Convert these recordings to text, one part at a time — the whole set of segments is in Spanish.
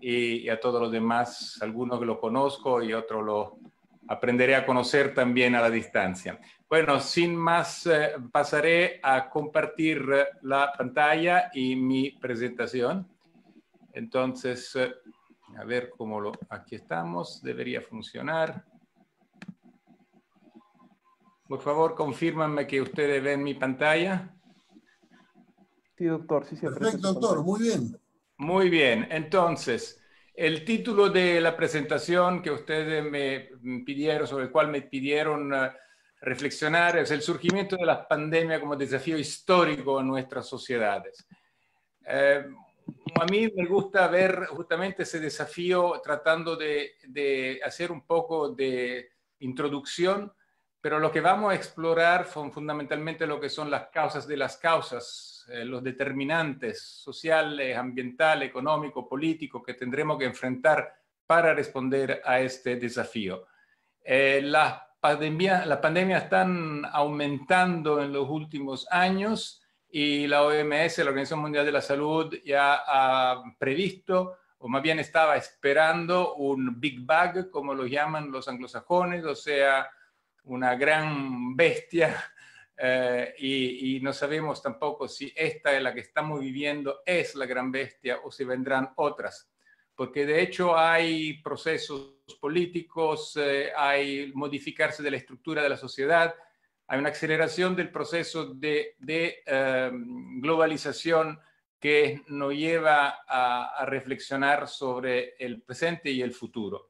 y, a todos los demás, algunos que lo conozco y otros lo aprenderé a conocer también a la distancia. Bueno, sin más, eh, pasaré a compartir eh, la pantalla y mi presentación. Entonces, eh, a ver cómo lo... Aquí estamos, debería funcionar. Por favor, confirmanme que ustedes ven mi pantalla. Sí, doctor, sí, sí. Perfecto, doctor, muy bien. Muy bien, entonces, el título de la presentación que ustedes me pidieron, sobre el cual me pidieron eh, reflexionar, es el surgimiento de la pandemia como desafío histórico en nuestras sociedades. Eh, a mí me gusta ver justamente ese desafío tratando de hacer un poco de introducción, pero lo que vamos a explorar son fundamentalmente lo que son las causas de las causas eh, los determinantes sociales, ambientales, económicos, políticos que tendremos que enfrentar para responder a este desafío. Eh, las pandemias la pandemia están aumentando en los últimos años y la OMS, la Organización Mundial de la Salud, ya ha previsto o más bien estaba esperando un Big bug como lo llaman los anglosajones, o sea, una gran bestia eh, y, no sabemos tampoco si esta es la que estamos viviendo es la gran bestia o si vendrán otras, porque de hecho hay procesos políticos, eh, hay modificarse de la estructura de la sociedad, hay una aceleración del proceso de, em, globalización que nos lleva a, a reflexionar sobre el presente y el futuro.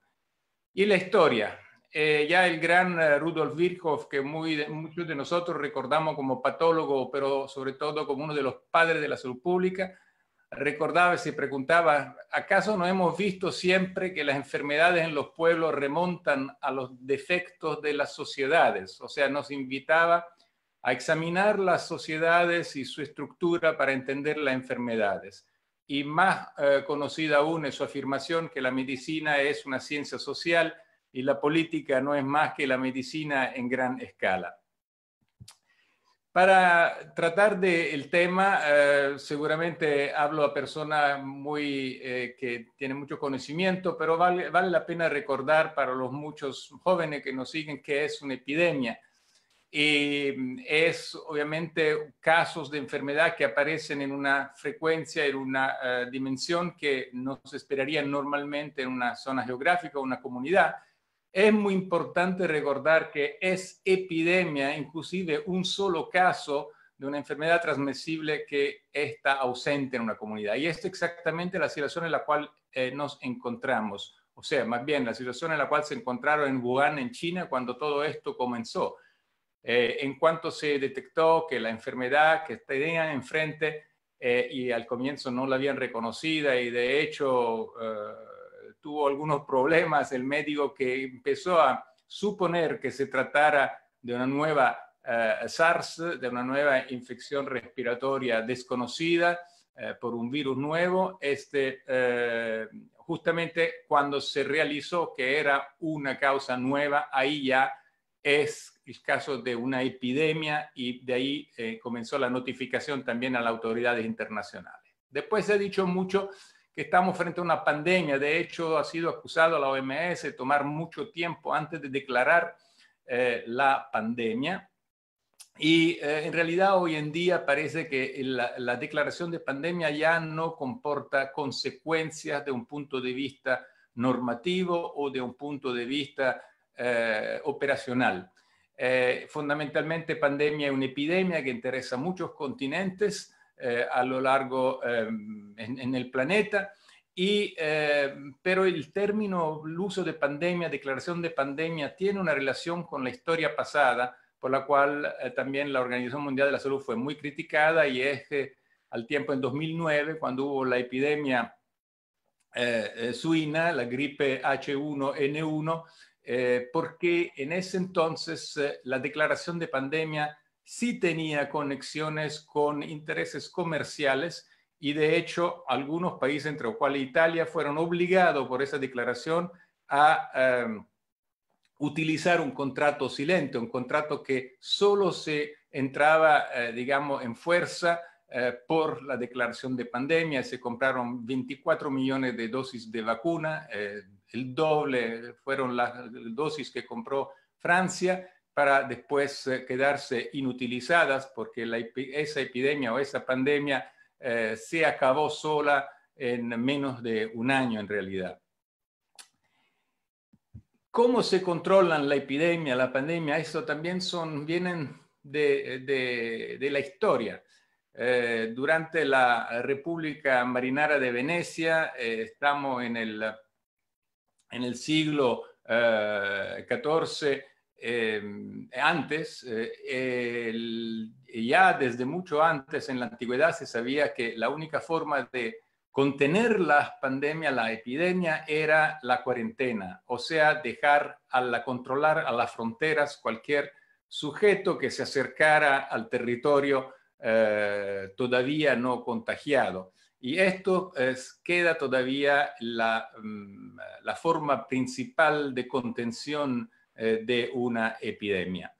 Y la historia, eh, ya el gran eh, Rudolf Virchow, que muchos de nosotros recordamos como patólogo, pero sobre todo como uno de los padres de la salud pública, recordaba y se preguntaba, ¿acaso no hemos visto siempre que las enfermedades en los pueblos remontan a los defectos de las sociedades? O sea, nos invitaba a examinar las sociedades y su estructura para entender las enfermedades. Y más eh, conocida aún es su afirmación que la medicina es una ciencia social y la política no es más que la medicina en gran escala. Para tratar del tema, eh, seguramente hablo a personas muy, eh, que tienen mucho conocimiento, pero vale, vale la pena recordar para los muchos jóvenes que nos siguen que es una epidemia. Y mm, es obviamente casos de enfermedad que aparecen en una frecuencia, en una eh, dimensión que no se esperaría normalmente en una zona geográfica o una comunidad, es muy importante recordar que es epidemia, inclusive un solo caso de una enfermedad transmisible que está ausente en una comunidad. Y es exactamente la situación en la cual eh, nos encontramos, o sea, más bien la situación en la cual se encontraron en Wuhan, en China, cuando todo esto comenzó. Eh, en cuanto se detectó que la enfermedad que tenían enfrente eh, y al comienzo no la habían reconocida y de hecho tuvo algunos problemas, el médico que empezó a suponer que se tratara de una nueva eh, SARS, de una nueva infección respiratoria desconocida eh, por un virus nuevo, este, eh, justamente cuando se realizó que era una causa nueva, ahí ya es el caso de una epidemia y de ahí comenzó la notificación también a las autoridades internacionales. Después se ha dicho mucho estamos frente a una pandemia. De hecho, ha sido acusado a la OMS de tomar mucho tiempo antes de declarar eh, la pandemia. Y eh, en realidad hoy en día parece que la, declaración de pandemia ya no comporta consecuencias de un punto de vista normativo o de un punto de vista eh, operacional. fundamentalmente pandemia es una epidemia que interesa a muchos continentes eh, a lo largo eh, en, el planeta. Y, eh, pero el término, el uso de pandemia, declaración de pandemia, tiene una relación con la historia pasada, por la cual también la Organización Mundial de la Salud fue muy criticada y es que al tiempo en 2009, cuando hubo la epidemia suina, la gripe H1N1, porque en ese entonces la declaración de pandemia sí tenía conexiones con intereses comerciales y de hecho algunos países, entre los cuales Italia, fueron obligados por esa declaración a em, utilizar un contrato silente, un contrato que solo se entraba, eh, digamos, en fuerza eh, por la declaración de pandemia. Se compraron 24 millones de dosis de vacuna, eh, el doble fueron las dosis que compró Francia para después eh, quedarse inutilizadas porque esa epidemia o esa pandemia eh, se acabó sola en menos de un año en realidad. ¿Cómo se controlan la epidemia, la pandemia? Eso también son, vienen de, la historia. Eh, durante la República Marinara de Venecia, estamos en el, en el siglo XIV, Em, antes, eh, ya desde mucho antes en la antigüedad se sabía que la única forma de contener la pandemia, la epidemia, era la cuarentena, o sea, dejar a la, controlar a las fronteras cualquier sujeto que se acercara al territorio eh, todavía no contagiado. Y esto queda todavía la, mm, la, forma principal de contención eh, de una epidemia.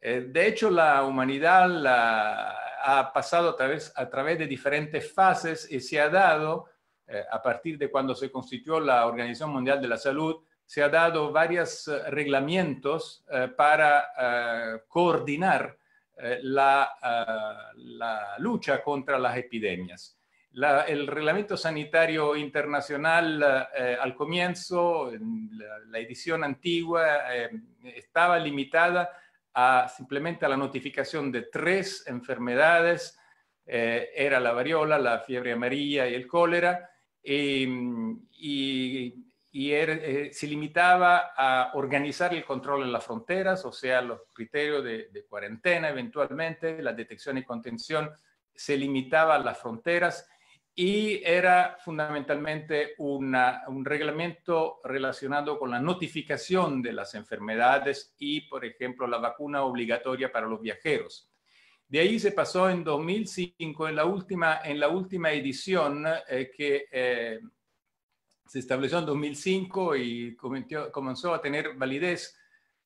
Eh, de hecho, la humanidad ha pasado a través, de diferentes fases y se ha dado, eh, a partir de cuando se constituyó la Organización Mundial de la Salud, se ha dado varios reglamentos para coordinar la lucha contra las epidemias el Reglamento Sanitario Internacional eh, eh, al comienzo, la, edición antigua, eh, estaba limitada a simplemente a la notificación de tres enfermedades, era la variola, la fiebre amarilla y el cólera, y, se limitaba a organizar el control en las fronteras, o sea, los criterios de cuarentena eventualmente, la detección y contención se limitaba a las fronteras y era fundamentalmente un reglamento relacionado con la notificación de las enfermedades y, por ejemplo, la vacuna obligatoria para los viajeros. De ahí se pasó en 2005, en la última, en la última edición eh, que eh, se estableció en 2005 y comenzó a tener validez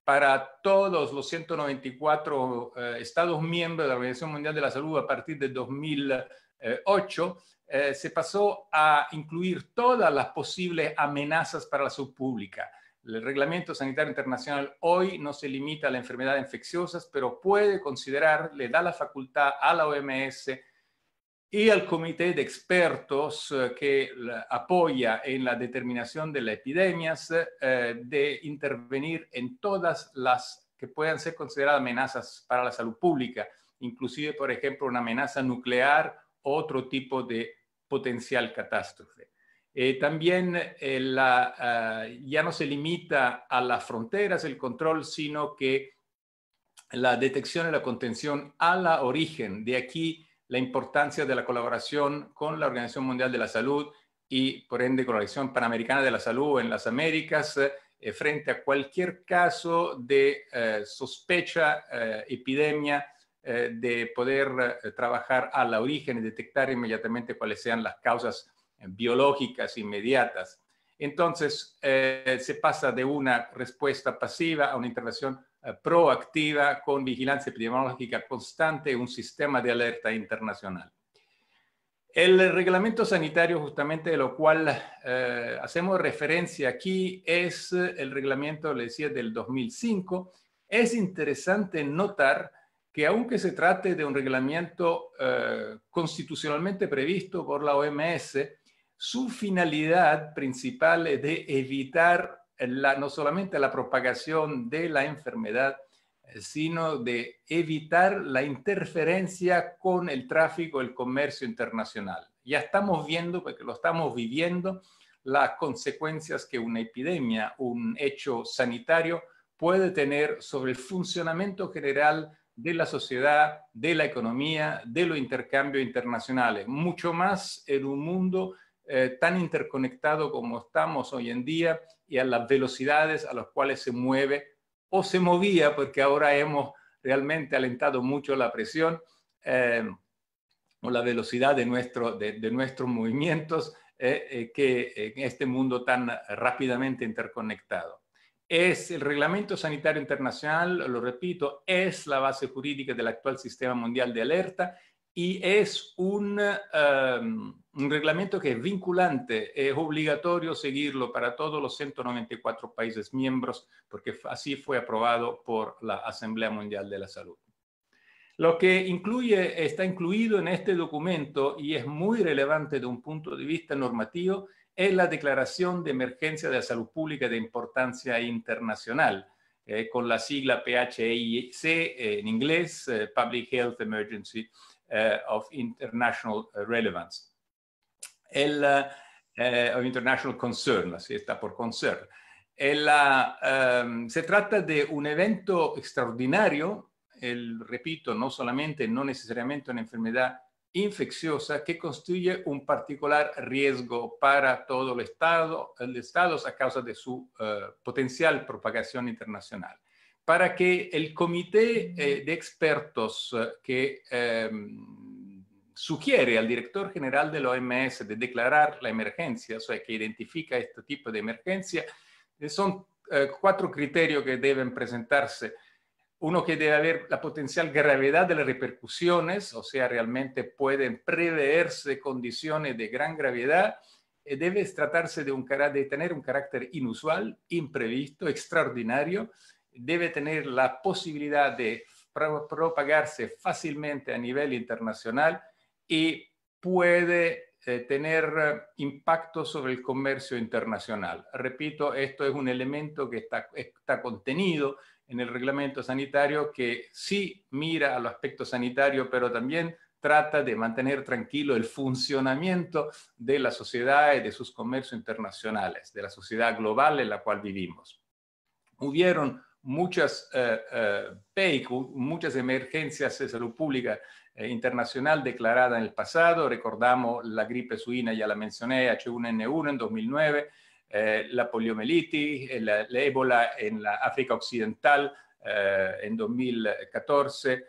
para todos los 194 eh, estados miembros de la Organización Mundial de la Salud a partir de 2008, eh, se pasó a incluir todas las posibles amenazas para la salud pública. El reglamento sanitario internacional hoy no se limita a las enfermedades infecciosas, pero puede considerar, le da la facultad a la OMS y al comité de expertos eh, que apoya en la determinación de las epidemias eh, de intervenir en todas las que puedan ser consideradas amenazas para la salud pública, inclusive, por ejemplo, una amenaza nuclear otro tipo de potencial catástrofe. Eh, también eh, ah, ya no se limita a las fronteras el control, sino que la detección y la contención a la origen. De aquí la importancia de la colaboración con la Organización Mundial de la Salud y por ende con la Organización Panamericana de la Salud en las Américas eh, frente a cualquier caso de sospecha, epidemia eh, de poder eh, trabajar a la origen y detectar inmediatamente cuáles sean las causas eh, biológicas inmediatas. Entonces, se pasa de una respuesta pasiva a una intervención proactiva con vigilancia epidemiológica constante, un sistema de alerta internacional. El reglamento sanitario, justamente de lo cual hacemos referencia aquí, es el reglamento, le decía, del 2005. Es interesante notar que aunque se trate de un reglamento eh, constitucionalmente previsto por la OMS, su finalidad principal es de evitar no solamente la propagación de la enfermedad, sino de evitar la interferencia con el tráfico, el comercio internacional. Ya estamos viendo, porque lo estamos viviendo, las consecuencias que una epidemia, un hecho sanitario puede tener sobre el funcionamiento general de la sociedad, de la economía, de los intercambios internacionales, mucho más en un mundo eh, tan interconectado como estamos hoy en día y a las velocidades a las cuales se mueve o se movía, porque ahora hemos realmente alentado mucho la presión eh, o la velocidad de, nuestro, de, nuestros movimientos eh, que en este mundo tan rápidamente interconectado es el Reglamento Sanitario Internacional, lo repito, es la base jurídica del actual sistema mundial de alerta y es un, um, reglamento que es vinculante, es obligatorio seguirlo para todos los 194 países miembros, porque así fue aprobado por la Asamblea Mundial de la Salud. Lo que incluye, está incluido en este documento y es muy relevante de un punto de vista normativo, es la Declaración de Emergencia de la Salud Pública de Importancia Internacional, eh, con la sigla PHIC e eh, en inglés, eh, Public Health Emergency of International Relevance. El, of International Concern, así está por concern. El, em, se trata de un evento extraordinario, el, repito, no solamente, no necesariamente una enfermedad infecciosa que constituye un particular riesgo para todo el Estado, el Estado a causa de su eh, potencial propagación internacional. Para que el comité eh, de expertos eh, que em, sugiere al director general de la OMS de declarar la emergencia, o sea, que identifica este tipo de emergencia, son cuatro criterios que deben presentarse uno que debe haber la potencial gravedad de las repercusiones, o sea, realmente pueden preverse condiciones de gran gravedad. Eh, debe tratarse de, tener un carácter inusual, imprevisto, extraordinario. Debe tener la posibilidad de propagarse fácilmente a nivel internacional y puede eh, tener eh, impacto sobre el comercio internacional. Repito, esto es un elemento que está contenido en el reglamento sanitario que sí mira al aspecto sanitario, pero también trata de mantener tranquilo el funcionamiento de la sociedad y de sus comercios internacionales, de la sociedad global en la cual vivimos. Hubieron muchas eh, eh, muchas emergencias de salud pública eh, internacional declaradas en el pasado. Recordamos la gripe suína, ya la mencioné, H1N1 en 2009, eh, la poliomielitis, eh, la ébola en la África Occidental eh, en 2014,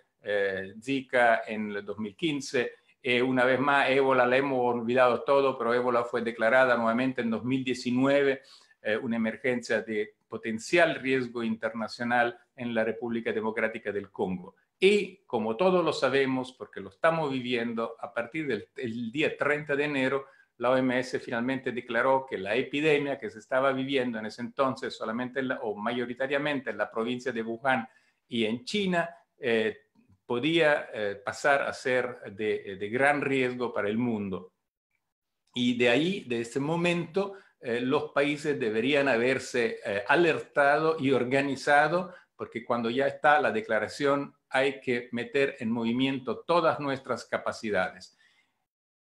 Zika en 2015. una vez más, ébola la hemos olvidado todo, pero ébola fue declarada nuevamente en 2019 una emergencia de potencial riesgo internacional en la República Democrática del Congo. Y como todos lo sabemos, porque lo estamos viviendo, a partir del día 30 de enero la OMS finalmente declaró que la epidemia que se estaba viviendo en ese entonces solamente o mayoritariamente en la provincia de Wuhan y en China eh, podía eh, pasar a ser eh, de, gran riesgo para el mundo. Y de ahí, de ese momento, los países deberían haberse alertado y organizado, porque cuando ya está la declaración hay que meter en movimiento todas nuestras capacidades.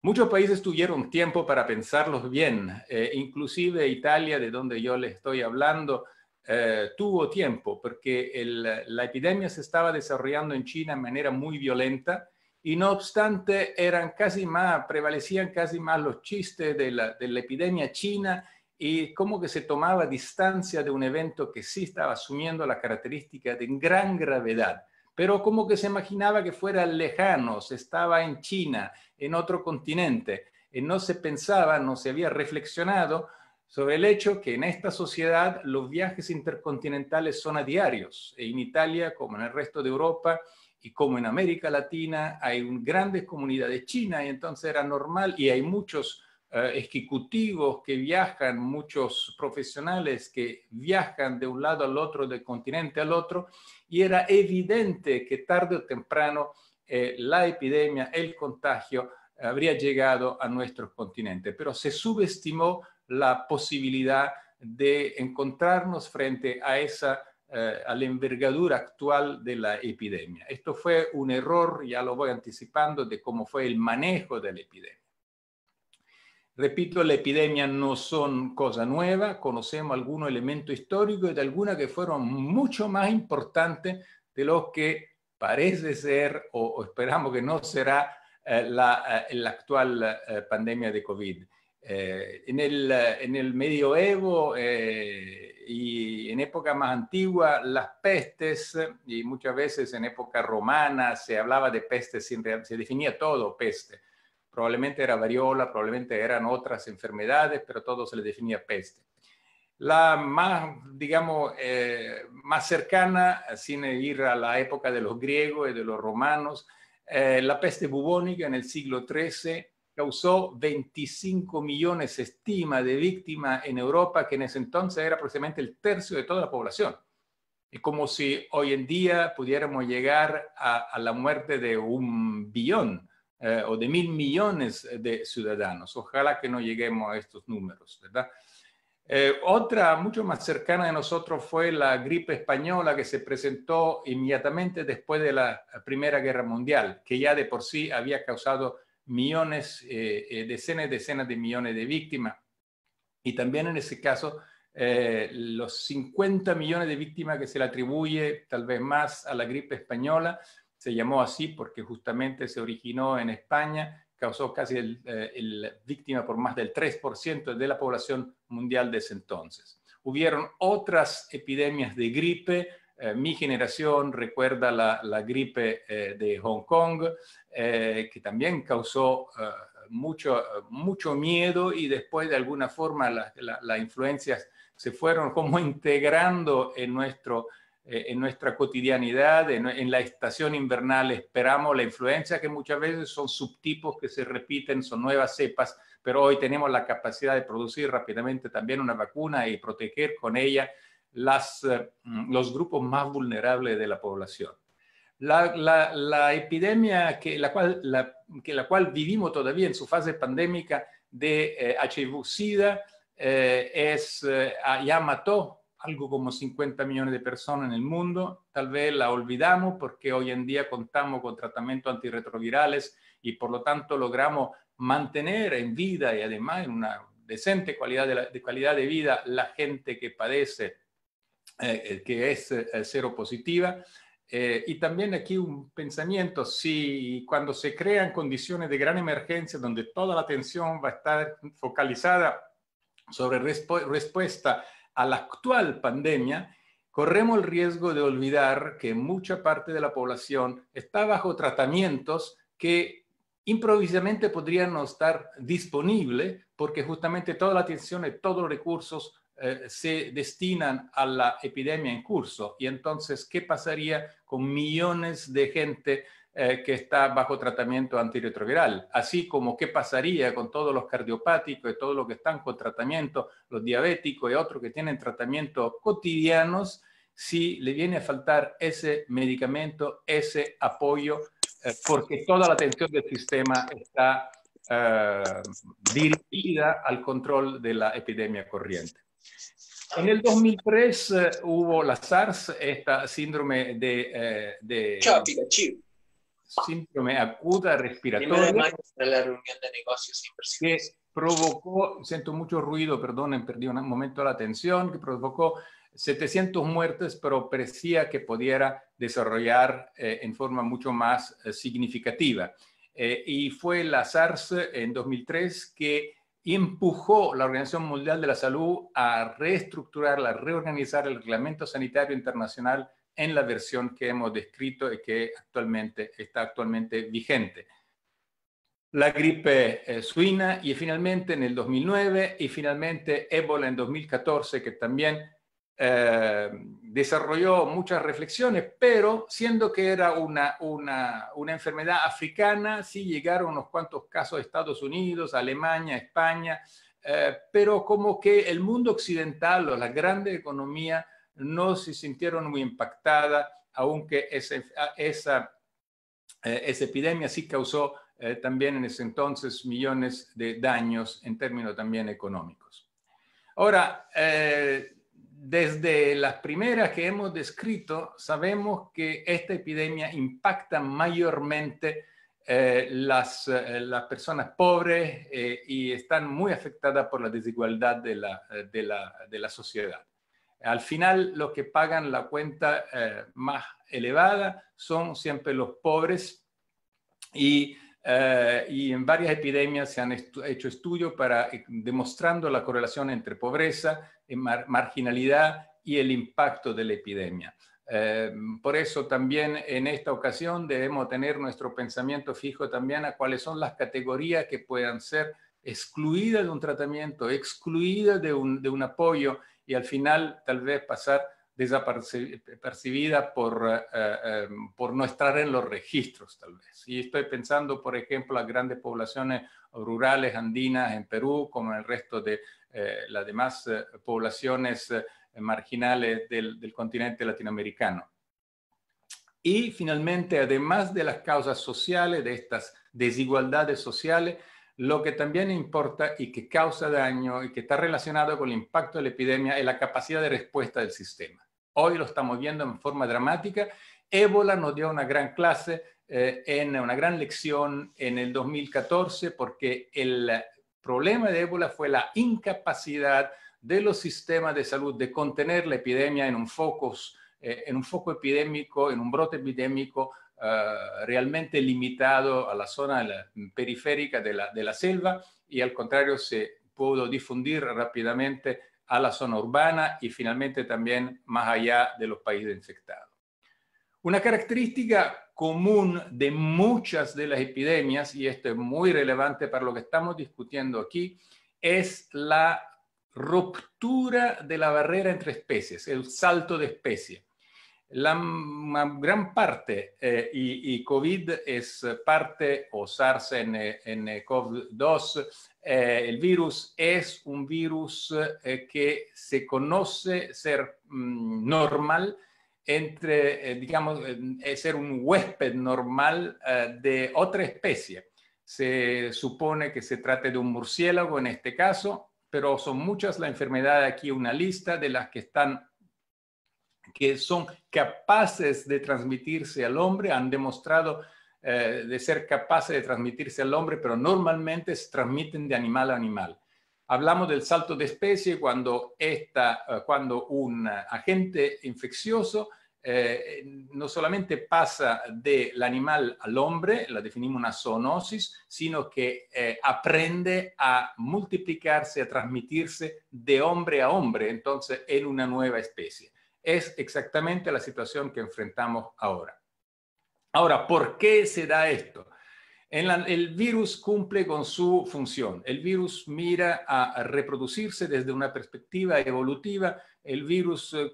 Muchos países tuvieron tiempo para pensarlos bien, eh, inclusive Italia, de donde yo le estoy hablando, eh, tuvo tiempo porque la epidemia se estaba desarrollando en China de manera muy violenta y no obstante eran casi más, prevalecían casi más los chistes de la, de la epidemia china y como que se tomaba distancia de un evento que sí estaba asumiendo la característica de gran gravedad pero como que se imaginaba que fuera lejano, se estaba en China, en otro continente. Eh, no se pensaba, no se había reflexionado sobre el hecho que en esta sociedad los viajes intercontinentales son a diarios. E en Italia, como en el resto de Europa y como en América Latina, hay grandes comunidades chinas y entonces era normal y hay muchos eh, ejecutivos que viajan, muchos profesionales que viajan de un lado al otro, del continente al otro, y era evidente que tarde o temprano eh, la epidemia, el contagio, habría llegado a nuestro continente, pero se subestimó la posibilidad de encontrarnos frente a esa eh, a la envergadura actual de la epidemia. Esto fue un error, ya lo voy anticipando, de cómo fue el manejo de la epidemia. Repito, la epidemia no son cosa nueva, conocemos algunos elementos históricos de algunas que fueron mucho más importantes de lo que parece ser o, esperamos que no será eh, eh, la, actual eh, pandemia de COVID. en, el, en, el, medioevo y en época más antigua, las pestes, y muchas veces en época romana se hablaba de peste, se definía todo peste probablemente era variola, probablemente eran otras enfermedades, pero todo se le definía peste. La más, digamos, eh, más cercana, sin ir a la época de los griegos y de los romanos, eh, la peste bubónica en el siglo XIII causó 25 millones, estima, de víctimas en Europa, que en ese entonces era aproximadamente el tercio de toda la población. Es como si hoy en día pudiéramos llegar a la muerte de un billón eh, o de mil millones eh, de ciudadanos. Ojalá que no lleguemos a estos números, ¿verdad? Eh, otra mucho más cercana de nosotros fue la gripe española que se presentó inmediatamente después de la Primera Guerra Mundial, que ya de por sí había causado millones, decenas y decenas de millones de víctimas. Y también en ese caso, los 50 millones de víctimas que se le atribuye, tal vez más, a la gripe española, se llamó así porque justamente se originó en España, causó casi el, eh, víctima por más del 3% de la población mundial de entonces. Hubieron otras epidemias de gripe, eh, mi generación recuerda la, gripe eh, de Hong Kong, que también causó mucho, mucho miedo y después de alguna forma las influencias se fueron como integrando en nuestro eh, en nuestra cotidianidad, en, la estación invernal esperamos la influencia que muchas veces son subtipos que se repiten, son nuevas cepas, pero hoy tenemos la capacidad de producir rápidamente también una vacuna y proteger con ella las, eh, los grupos más vulnerables de la población. La, la, epidemia que la, cual, que la cual vivimos todavía en su fase pandémica de HIV-Sida eh, es, ya mató algo como 50 millones de personas en el mundo. Tal vez la olvidamos porque hoy en día contamos con tratamientos antirretrovirales y por lo tanto logramos mantener en vida y además en una decente calidad de, calidad de vida la gente que padece, eh, eh, que es seropositiva eh, cero positiva. y también aquí un pensamiento, si cuando se crean condiciones de gran emergencia donde toda la atención va a estar focalizada sobre respuesta a la actual pandemia, corremos el riesgo de olvidar que mucha parte de la población está bajo tratamientos que improvisamente podrían no estar disponibles porque justamente toda la atención y todos los recursos eh, se destinan a la epidemia en curso. Y entonces, ¿qué pasaría con millones de gente eh, que está bajo tratamiento antirretroviral, así como qué pasaría con todos los cardiopáticos y todos los que están con tratamiento, los diabéticos y otros que tienen tratamientos cotidianos, si le viene a faltar ese medicamento, ese apoyo, eh, porque toda la atención del sistema está eh, dirigida al control de la epidemia corriente. En el 2003 hubo la SARS, esta síndrome de... de síndrome acuta respiratoria. de la reunión de negocios que provocó, siento mucho ruido, perdonen, perdí un momento la atención, que provocó 700 muertes, pero parecía que pudiera desarrollar eh, en forma mucho más eh, significativa. Eh, y fue la SARS en 2003 que empujó la Organización Mundial de la Salud a reestructurar, a reorganizar el reglamento sanitario internacional en la versión que hemos descrito y que actualmente está actualmente vigente. La gripe suína eh, suina y finalmente en el 2009 y finalmente ébola en 2014 que también eh, desarrolló muchas reflexiones, pero siendo que era una, una, una enfermedad africana, sí llegaron unos cuantos casos de Estados Unidos, Alemania, España, eh, pero como que el mundo occidental o la gran economía no se sintieron muy impactadas, aunque ah, eh, esa, epidemia sí causó eh, también en ese entonces millones de daños en términos también económicos. Ahora, eh, desde las primeras que hemos descrito, sabemos que esta epidemia impacta mayormente las, personas pobres y están muy afectadas por la desigualdad de la sociedad. Al final, los que pagan la cuenta eh, más elevada son siempre los pobres y, eh, en varias epidemias se han hecho estudios para, eh, demostrando la correlación entre pobreza, marginalidad y el impacto de la epidemia. por eso también en esta ocasión debemos tener nuestro pensamiento fijo también a cuáles son las categorías que puedan ser excluidas de un tratamiento, excluidas de un apoyo y al final tal vez pasar desapercibida por, eh, eh, em, por no estar en los registros, tal vez. Y estoy pensando, por ejemplo, a grandes poblaciones rurales andinas en Perú, como en el resto de eh, las demás poblaciones marginales del continente latinoamericano. Y finalmente, además de las causas sociales, de estas desigualdades sociales, lo que también importa y que causa daño y que está relacionado con el impacto de la epidemia es la capacidad de respuesta del sistema. Hoy lo estamos viendo en forma dramática. Ébola nos dio una gran clase, eh, en una gran lección en el 2014, porque el problema de ébola fue la incapacidad de los sistemas de salud de contener la epidemia en eh, en un foco epidémico, en un brote epidémico eh, realmente limitado a la zona mm, periférica de la, de la, selva y al contrario se pudo difundir rápidamente a la zona urbana y finalmente también más allá de los países infectados. Una característica común de muchas de las epidemias, y esto es muy relevante para lo que estamos discutiendo aquí, es la ruptura de la barrera entre especies, el salto de especie. La gran parte, eh, y, COVID es parte, o SARS-CoV-2, eh, el virus es un virus eh, que se conoce ser mm, normal entre, digamos, ser un huésped normal de otra especie. Se supone que se trate de un murciélago en este caso, pero son muchas las enfermedades, aquí una lista de las que están que son capaces de transmitirse al hombre, han demostrado eh, de ser capaces de transmitirse al hombre, pero normalmente se transmiten de animal a animal. Hablamos del salto de especie cuando, esta, eh, cuando un agente infeccioso eh, no solamente pasa del animal al hombre, la definimos una zoonosis, sino que aprende a multiplicarse, a transmitirse de hombre a hombre, entonces en una nueva especie es exactamente la situación que enfrentamos ahora. Ahora, ¿por qué se da esto? el virus cumple con su función. El virus mira a reproducirse desde una perspectiva evolutiva. El virus eh,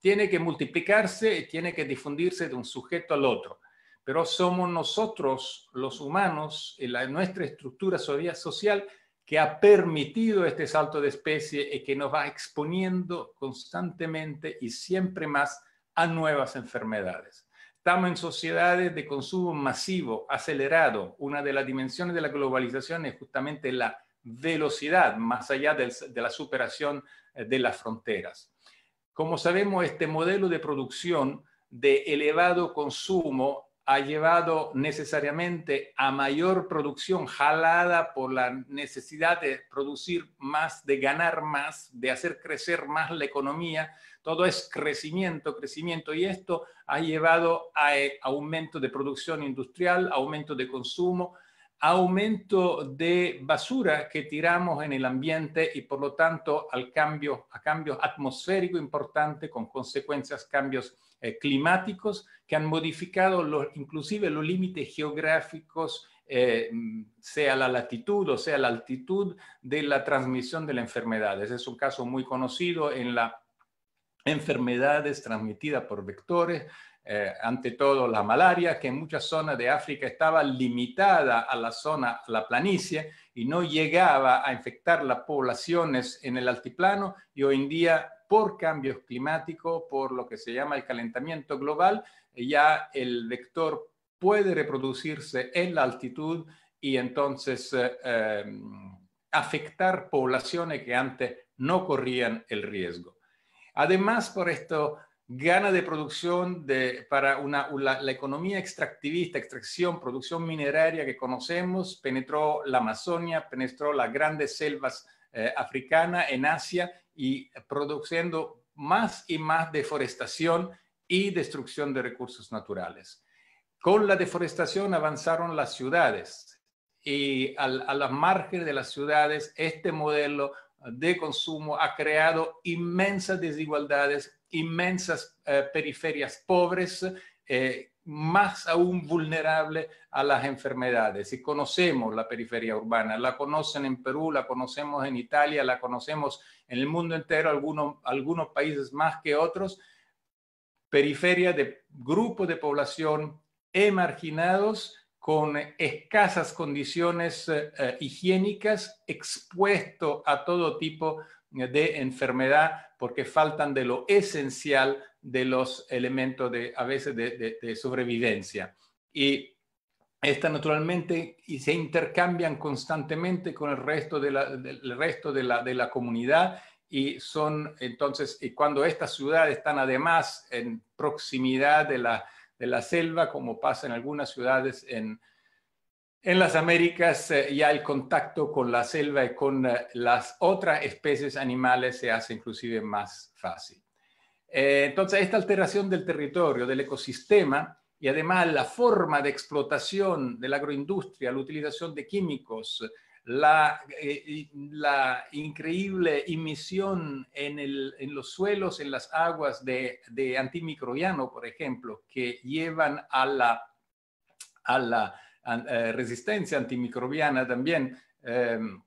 tiene que multiplicarse y tiene que difundirse de un sujeto al otro. Pero somos nosotros, los humanos, en nuestra estructura social, que ha permitido este salto de especie y que nos va exponiendo constantemente y siempre más a nuevas enfermedades. Estamos en sociedades de consumo masivo, acelerado. Una de las dimensiones de la globalización es justamente la velocidad, más allá de la superación eh, de las fronteras. Como sabemos, este modelo de producción de elevado consumo ha llevado necesariamente a mayor producción jalada por la necesidad de producir más, de ganar más, de hacer crecer más la economía. Todo es crecimiento, crecimiento. Y esto ha llevado a eh, aumento de producción industrial, aumento de consumo, aumento de basura que tiramos en el ambiente y por lo tanto al cambio, a importante atmosférico importante con consecuencias cambios eh, climáticos que han modificado inclusive los límites geográficos, eh, sea la latitud o sea la altitud de la transmisión de las enfermedades. Es un caso muy conocido en las enfermedades transmitidas por vectores, eh, ante todo la malaria, que en muchas zonas de África estaba limitada a la zona, la planicie, y no llegaba a infectar las poblaciones en el altiplano, y hoy en día, por cambios climáticos, por lo que se llama el calentamiento global, eh, ya el vector puede reproducirse en la altitud y entonces eh, afectar poblaciones que antes no corrían el riesgo. Además, por esto, gana de producción para una, la, economía extractivista, extracción, producción mineraria que conocemos, penetró la Amazonia, penetró las grandes selvas eh, africanas en Asia y produciendo más y más deforestación y destrucción de recursos naturales. Con la deforestación avanzaron las ciudades y a las márgenes de las ciudades este modelo de consumo ha creado inmensas desigualdades inmensas eh, periferias pobres, eh, más aún vulnerables a las enfermedades. Y conocemos la periferia urbana, la conocen en Perú, la conocemos en Italia, la conocemos en el mundo entero, algunos, algunos países más que otros. Periferia de grupos de población emarginados con escasas condiciones eh, higiénicas, expuesto a todo tipo de enfermedad porque faltan de lo esencial de los elementos de, a veces de, sobrevivencia. Y estas naturalmente y se intercambian constantemente con el resto de la, del resto de la, comunidad y son entonces, y cuando estas ciudades están además en proximidad de la, de la selva, como pasa en algunas ciudades en, en las Américas eh, ya el contacto con la selva y con eh, las otras especies animales se hace inclusive más fácil. Eh, entonces, esta alteración del territorio, del ecosistema y además la forma de explotación de la agroindustria, la utilización de químicos, la, increíble emisión en, los suelos, en las aguas de, de antimicrobiano, por ejemplo, que llevan a la, a la eh, resistencia antimicrobiana también. Em,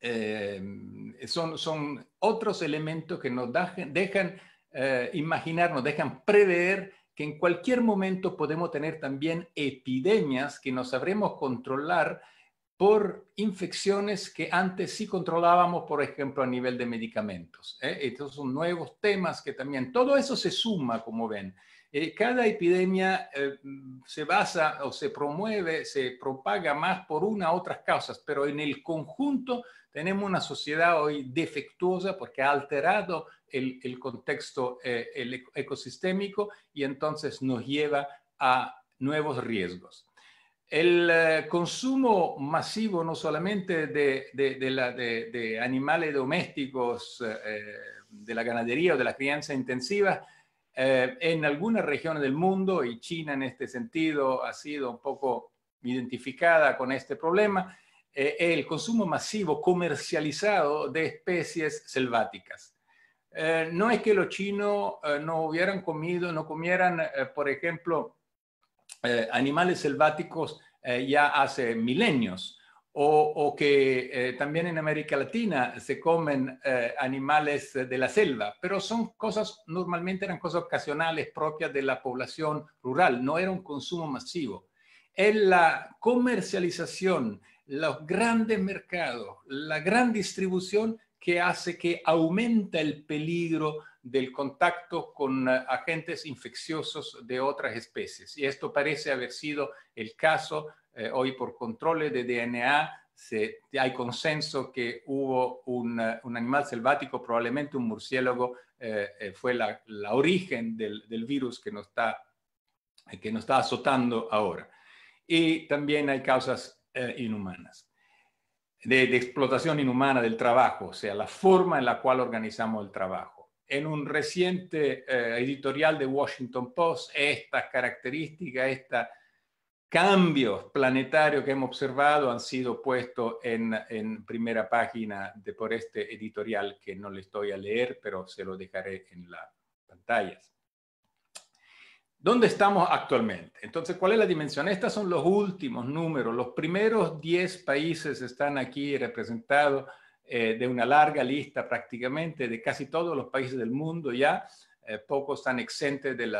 em, son, otros elementos que nos dejan eh, imaginar, nos dejan prever que en cualquier momento podemos tener también epidemias que no sabremos controlar por infecciones que antes sí controlábamos, por ejemplo, a nivel de medicamentos. ¿eh? Estos son nuevos temas que también, todo eso se suma, como ven. Eh, cada epidemia eh, se basa o se promueve, se propaga más por una u otras causas, pero en el conjunto tenemos una sociedad hoy defectuosa porque ha alterado el, contexto eh, ecosistémico y entonces nos lleva a nuevos riesgos. El eh, consumo masivo no solamente de, animales domésticos, eh, eh, de la ganadería o de la crianza intensiva, en algunas regiones del mundo, y China en este sentido ha sido un poco identificada con este problema, el consumo masivo comercializado de especies selváticas. no es que los chinos no hubieran comido, no comieran, por ejemplo, eh, animales selváticos eh, ya hace milenios, o, que eh, también en América Latina se comen animales de la selva, pero son cosas, normalmente eran cosas ocasionales propias de la población rural, no era un consumo masivo. Es la comercialización, los grandes mercados, la gran distribución que hace que aumenta el peligro del contacto con eh, agentes infecciosos de otras especies. Y esto parece haber sido el caso eh, hoy por controles de DNA. Se, hay consenso que hubo un, eh, un, animal selvático, probablemente un murciélago, fue la, la origen del, del, virus que nos, está, que nos está azotando ahora. Y también hay causas inhumanas. De, de explotación inhumana del trabajo, o sea, la forma en la cual organizamos el trabajo en un reciente eh, editorial de Washington Post estas características, estos cambios planetarios que hemos observado han sido puestos en, primera página de, por este editorial que no le estoy a leer, pero se lo dejaré en las pantallas. ¿Dónde estamos actualmente? Entonces, ¿cuál es la dimensión? Estos son los últimos números. Los primeros 10 países están aquí representados eh, de una larga lista prácticamente de casi todos los países del mundo ya, eh, pocos están exentes del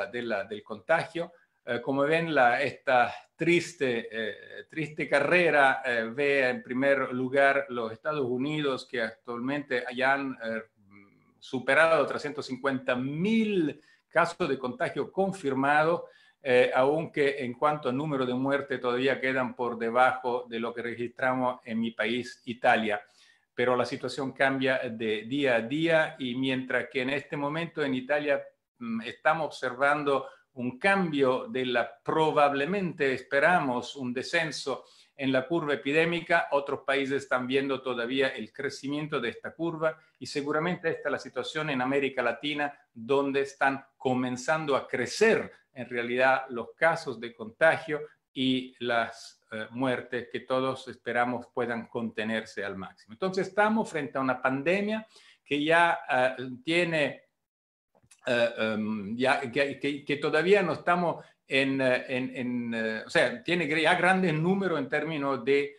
contagio. Eh, como ven, esta triste, carrera ve en primer lugar los Estados Unidos, que actualmente hayan superado 350.000 casos de contagio confirmados, aunque en cuanto a número de muertes todavía quedan por debajo de lo que registramos en mi país, Italia pero la situación cambia de día a día y mientras que en este momento en Italia mm, estamos observando un cambio de la probablemente esperamos un descenso en la curva epidémica, otros países están viendo todavía el crecimiento de esta curva y seguramente esta es la situación en América Latina donde están comenzando a crecer en realidad los casos de contagio, y las eh, muertes que todos esperamos puedan contenerse al máximo. Entonces estamos frente a una pandemia que ya eh, tiene, eh, em, que, todavía no estamos en, en o sea, tiene ya grandes números en términos de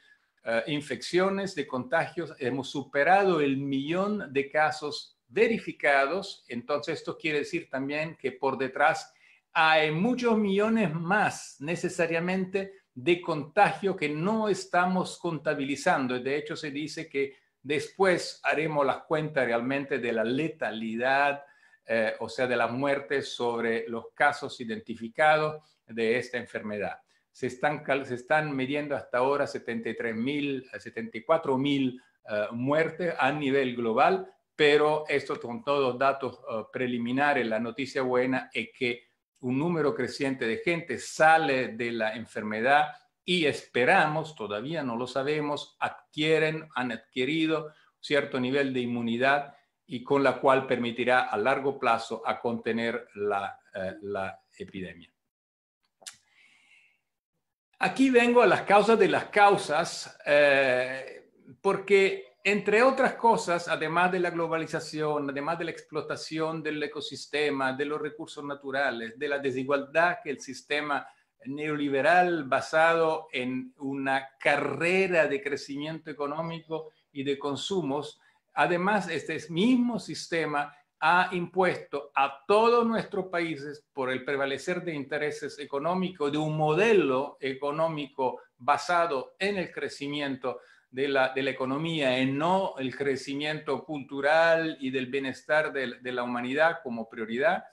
infecciones, de contagios. Hemos superado el millón de casos verificados. Entonces, esto quiere decir también que por detrás hay muchos millones más necesariamente de contagio que no estamos contabilizando. De hecho, se dice que después haremos las cuentas realmente de la letalidad, eh, o sea, de las muertes sobre los casos identificados de esta enfermedad. Se están, se están midiendo hasta ahora 73 mil, 74 mil eh, muertes a nivel global, pero esto con todos los datos eh, preliminares. La noticia buena es que un número creciente de gente sale de la enfermedad y esperamos, todavía no lo sabemos, adquieren, han adquirido cierto nivel de inmunidad y con la cual permitirá a largo plazo a contener la, eh, epidemia. Aquí vengo a las causas de las causas, eh, porque entre otras cosas, además de la globalización, además de la explotación del ecosistema, de los recursos naturales, de la desigualdad que el sistema neoliberal basado en una carrera de crecimiento económico y de consumos, además este mismo sistema ha impuesto a todos nuestros países por el prevalecer de intereses económicos, de un modelo económico basado en el crecimiento, de la, economía y no el crecimiento cultural y del bienestar de, la humanidad como prioridad,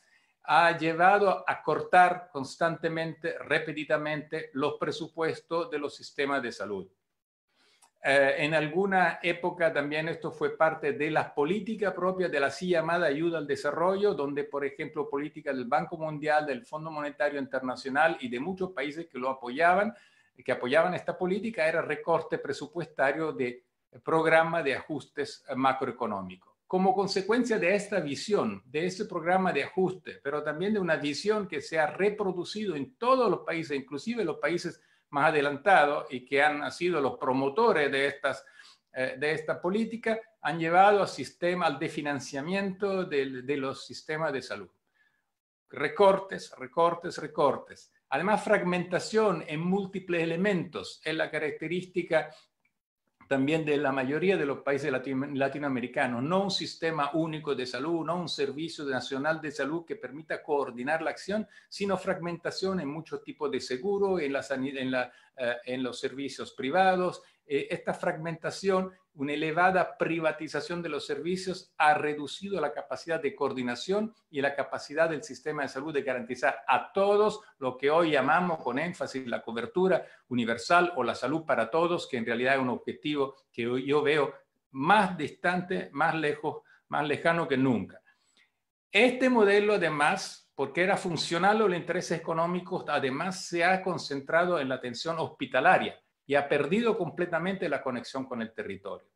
ha llevado a cortar constantemente, repetidamente, los presupuestos de los sistemas de salud. Eh, en alguna época también esto fue parte de las políticas propias de la así llamada ayuda al desarrollo, donde, por ejemplo, políticas del Banco Mundial, del Fondo Monetario Internacional y de muchos países que lo apoyaban, que apoyaban esta política era recorte presupuestario de programa de ajustes eh, macroeconómicos. Como consecuencia de esta visión, de este programa de ajuste, pero también de una visión que se ha reproducido en todos los países, inclusive los países más adelantados y que han sido los promotores de, estas, eh, de esta política, han llevado al sistema, al definanciamiento de los sistemas de salud. Recortes, recortes, recortes. Además, fragmentación en múltiples elementos es la característica también de la mayoría de los países latinoamericanos, no un sistema único de salud, no un servicio nacional de salud que permita coordinar la acción, sino fragmentación en muchos tipos de seguro, en, eh, en los servicios privados, eh, esta fragmentación, una elevada privatización de los servicios ha reducido la capacidad de coordinación y la capacidad del sistema de salud de garantizar a todos lo que hoy llamamos con énfasis la cobertura universal o la salud para todos, que en realidad es un objetivo que yo veo más distante, más lejos, más lejano que nunca. Este modelo, además, porque era funcional o los intereses económicos, además se ha concentrado en la atención hospitalaria y ha perdido completamente la conexión con el territorio.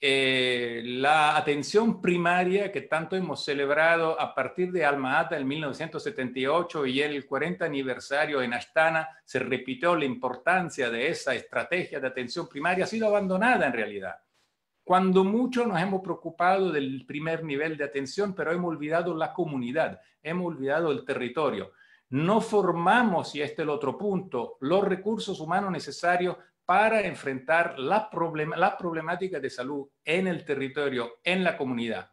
Eh, la atención primaria que tanto hemos celebrado a partir de alma en 1978 y el 40 aniversario en Astana, se repitió la importancia de esa estrategia de atención primaria, ha sido abandonada en realidad. Cuando mucho nos hemos preocupado del primer nivel de atención, pero hemos olvidado la comunidad, hemos olvidado el territorio. No formamos, y este es el otro punto, los recursos humanos necesarios para enfrentar las, problemáticas de salud en el territorio, en la comunidad.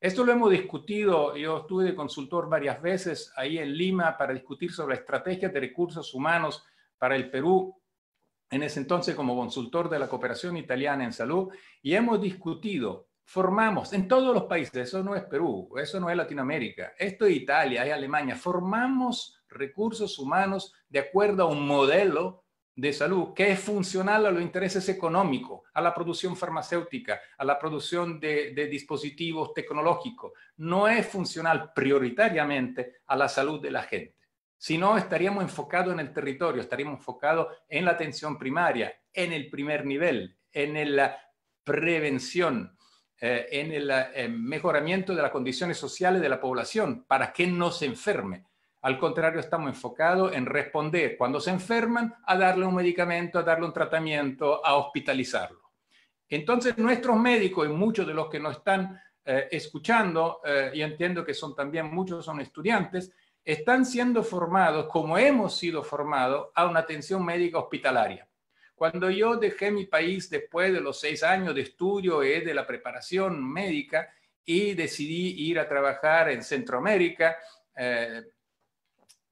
Esto lo hemos discutido, yo estuve de consultor varias veces ahí en Lima para discutir sobre la estrategia de recursos humanos para el Perú, en ese entonces como consultor de la cooperación italiana en salud, y hemos discutido formamos en todos los países, eso no es Perú, eso no es Latinoamérica, esto es Italia, es Alemania, formamos recursos humanos de acuerdo a un modelo de salud que es funcional a los intereses económicos, a la producción farmacéutica, a la producción de, de dispositivos tecnológicos. No es funcional prioritariamente a la salud de la gente. Si no, estaríamos enfocados en el territorio, estaríamos enfocados en la atención primaria, en el primer nivel, en la prevención, eh, en el eh, mejoramiento de las condiciones sociales de la población para que no se enferme. Al contrario, estamos enfocados en responder cuando se enferman a darle un medicamento, a darle un tratamiento, a hospitalizarlo. Entonces, nuestros médicos y muchos de los que nos están eh, escuchando, y entiendo que son también muchos son estudiantes, están siendo formados, como hemos sido formados, a una atención médica hospitalaria. Cuando yo dejé mi país después de los seis años de estudio y eh, de la preparación médica y decidí ir a trabajar en Centroamérica, eh,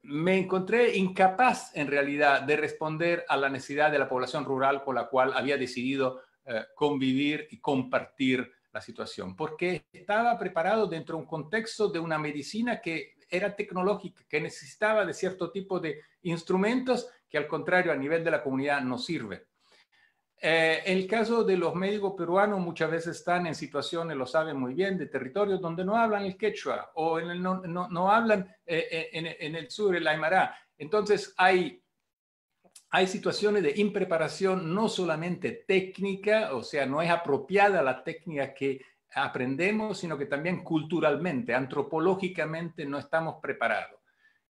me encontré incapaz en realidad de responder a la necesidad de la población rural con la cual había decidido eh, convivir y compartir la situación, porque estaba preparado dentro de un contexto de una medicina que era tecnológica, que necesitaba de cierto tipo de instrumentos que al contrario a nivel de la comunidad no sirve. Eh, el caso de los médicos peruanos muchas veces están en situaciones, lo saben muy bien, de territorios donde no hablan el quechua o en no, no, hablan eh, eh, en, el sur el aymara. Entonces hay, hay situaciones de impreparación no solamente técnica, o sea, no es apropiada la técnica que aprendemos, sino que también culturalmente, antropológicamente no estamos preparados.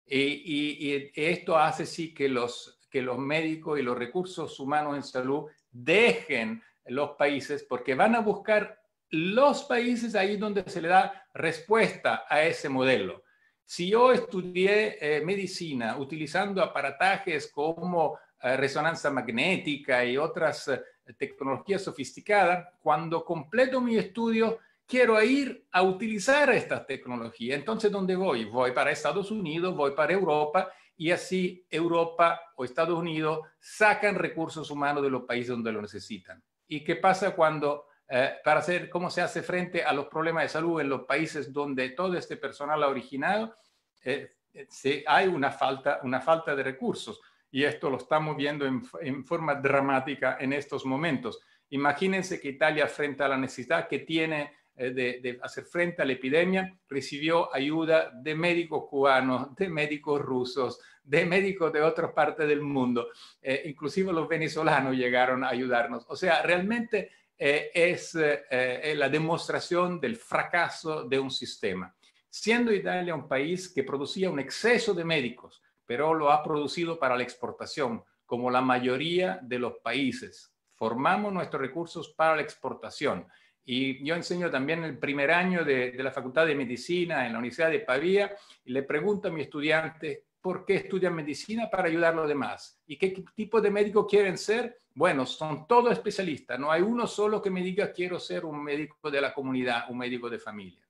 Y, esto hace sí que los, que los médicos y los recursos humanos en salud dejen los países porque van a buscar los países ahí donde se le da respuesta a ese modelo. Si yo estudié eh, medicina utilizando aparatajes como eh, resonancia magnética y otras eh, eh, tecnología sofisticada, cuando completo mi estudio, quiero ir a utilizar esta tecnologías. Entonces, ¿dónde voy? Voy para Estados Unidos, voy para Europa y así Europa o Estados Unidos sacan recursos humanos de los países donde lo necesitan. ¿Y qué pasa cuando, eh, para hacer cómo se hace frente a los problemas de salud en los países donde todo este personal ha originado? Eh, se, hay una falta, una falta de recursos y esto lo estamos viendo en, forma dramática en estos momentos. Imagínense que Italia, frente a la necesidad que tiene eh, de, hacer frente a la epidemia, recibió ayuda de médicos cubanos, de médicos rusos, de médicos de otras partes del mundo. Eh, inclusive los venezolanos llegaron a ayudarnos. O sea, realmente eh, es la demostración del fracaso de un sistema. Siendo Italia un país que producía un exceso de médicos, pero lo ha producido para la exportación, como la mayoría de los países. Formamos nuestros recursos para la exportación. Y yo enseño también el primer año de, la Facultad de Medicina en la Universidad de Pavía y le pregunto a mi estudiante, por qué estudian medicina para ayudar a los demás. ¿Y qué tipo de médico quieren ser? Bueno, son todos especialistas. No hay uno solo que me diga quiero ser un médico de la comunidad, un médico de familia.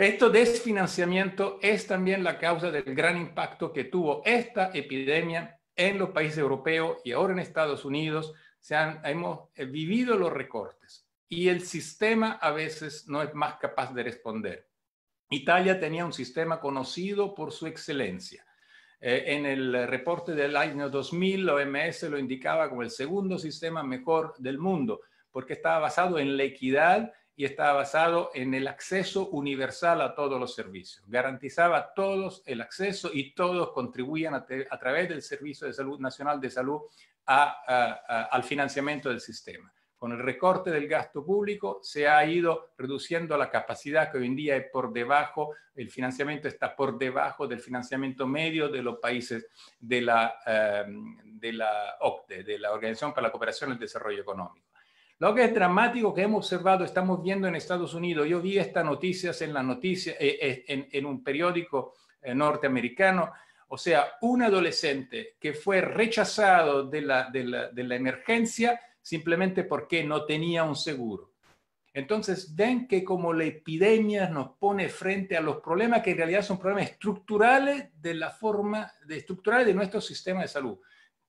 Este desfinanciamiento es también la causa del gran impacto que tuvo esta epidemia en los países europeos y ahora en Estados Unidos. hemos eh, vivido los recortes y el sistema a veces no es más capaz de responder. Italia tenía un sistema conocido por su excelencia. Eh, en el reporte del año 2000, la OMS lo indicaba como el segundo sistema mejor del mundo, porque estaba basado en la equidad y estaba basado en el acceso universal a todos los servicios. Garantizaba a todos el acceso y todos contribuían a, través del Servicio de Salud Nacional de Salud al financiamiento del sistema. Con el recorte del gasto público se ha ido reduciendo la capacidad que hoy en día es por debajo, el financiamiento está por debajo del financiamiento medio de los países de la, eh, de la OCDE, de la Organización para la Cooperación y el Desarrollo Económico. Lo que es dramático que hemos observado, estamos viendo en Estados Unidos, yo vi estas noticias en la noticia, eh, eh, en, un periódico eh, norteamericano, o sea, un adolescente que fue rechazado de la, emergencia simplemente porque no tenía un seguro. Entonces, ven que como la epidemia nos pone frente a los problemas que en realidad son problemas estructurales de la forma, de, estructurales de nuestro sistema de salud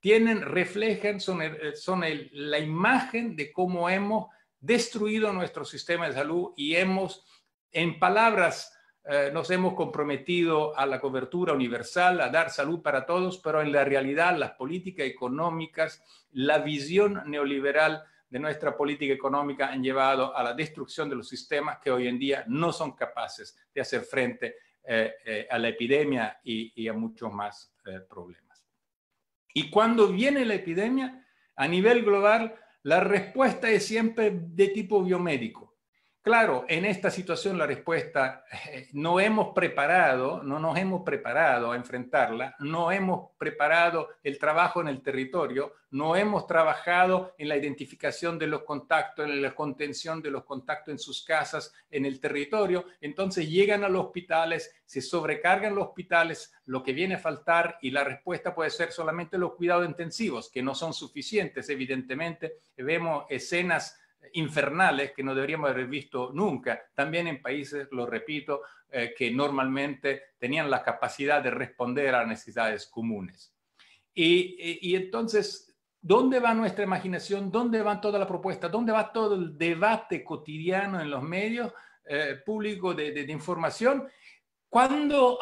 tienen, reflejan, son, eh, son la imagen de cómo hemos destruido nuestro sistema de salud y hemos, en palabras, eh, nos hemos comprometido a la cobertura universal, a dar salud para todos, pero en la realidad las políticas económicas, la visión neoliberal de nuestra política económica han llevado a la destrucción de los sistemas que hoy en día no son capaces de hacer frente eh, a la epidemia y a muchos más problemas. Y cuando viene la epidemia, a nivel global, la respuesta es siempre de tipo biomédico. Claro, en esta situación la respuesta, eh, no hemos preparado, no nos hemos preparado a enfrentarla, no hemos preparado el trabajo en el territorio, no hemos trabajado en la identificación de los contactos, en la contención de los contactos en sus casas, en el territorio. Entonces llegan a los hospitales, se sobrecargan los hospitales, lo que viene a faltar y la respuesta puede ser solamente los cuidados intensivos, que no son suficientes, evidentemente. Vemos escenas infernales que no deberíamos haber visto nunca, también en países, lo repito, eh, que normalmente tenían la capacidad de responder a necesidades comunes. Y, entonces, ¿dónde va nuestra imaginación? ¿Dónde va toda la propuesta? ¿Dónde va todo el debate cotidiano en los medios eh, públicos de, información? ¿Cuándo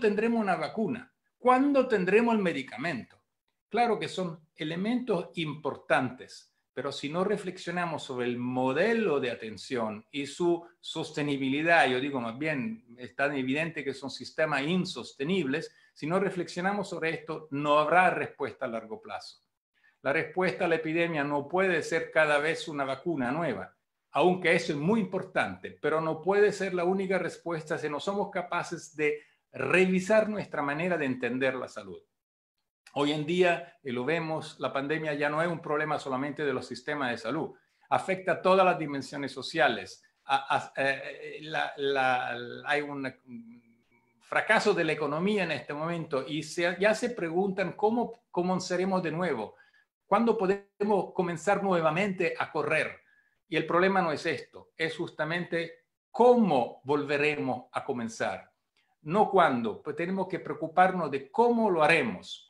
tendremos una vacuna? ¿Cuándo tendremos el medicamento? Claro que son elementos importantes pero si no reflexionamos sobre el modelo de atención y su sostenibilidad, yo digo más bien, es tan evidente que son sistemas insostenibles, si no reflexionamos sobre esto, no habrá respuesta a largo plazo. La respuesta a la epidemia no puede ser cada vez una vacuna nueva, aunque eso es muy importante, pero no puede ser la única respuesta si no somos capaces de revisar nuestra manera de entender la salud. Hoy en día, y eh, lo vemos, la pandemia ya no es un problema solamente de los sistemas de salud, afecta a todas las dimensiones sociales. Eh, eh, hay un mm, fracaso de la economía en este momento y ya se preguntan cómo comenzaremos de nuevo, cuándo podemos comenzar nuevamente a correr. Y el problema no es esto, es justamente cómo volveremos a comenzar, no cuándo, pues tenemos que preocuparnos de cómo lo haremos.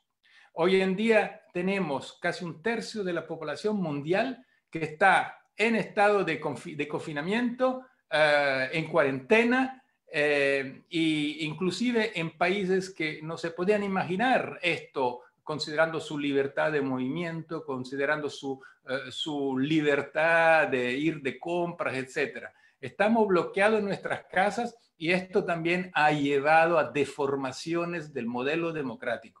Hoy en día tenemos casi un tercio de la población mundial que está en estado de, confinamiento, eh, en cuarentena, e inclusive en países que no se podían imaginar esto, considerando su libertad de movimiento, considerando su, eh, su libertad de ir de compras, etc. Estamos bloqueados en nuestras casas y esto también ha llevado a deformaciones del modelo democrático.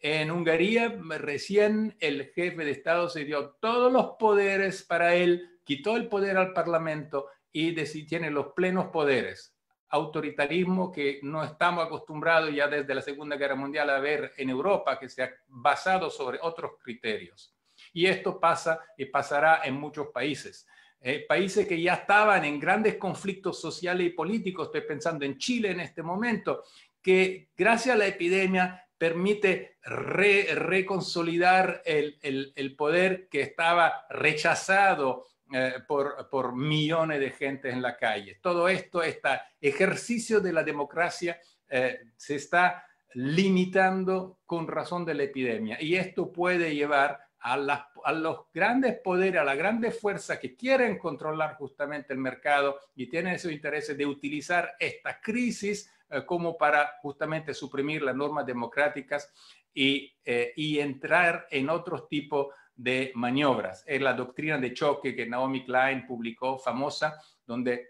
En Hungría, recién el jefe de Estado se dio todos los poderes para él, quitó el poder al Parlamento y tiene los plenos poderes. Autoritarismo que no estamos acostumbrados ya desde la Segunda Guerra Mundial a ver en Europa, que se ha basado sobre otros criterios. Y esto pasa y pasará en muchos países. Eh, países que ya estaban en grandes conflictos sociales y políticos, estoy pensando en Chile en este momento, que gracias a la epidemia permite reconsolidar el, poder que estaba rechazado eh, por, millones de gente en la calle. Todo esto, este ejercicio de la democracia eh, se está limitando con razón de la epidemia y esto puede llevar a, a, los grandes poderes, a las grandes fuerzas que quieren controlar justamente el mercado y tienen esos intereses de utilizar esta crisis eh, como para justamente suprimir las normas democráticas y, eh, entrar en otro tipo de maniobras. Es la doctrina de choque que Naomi Klein publicó, famosa, donde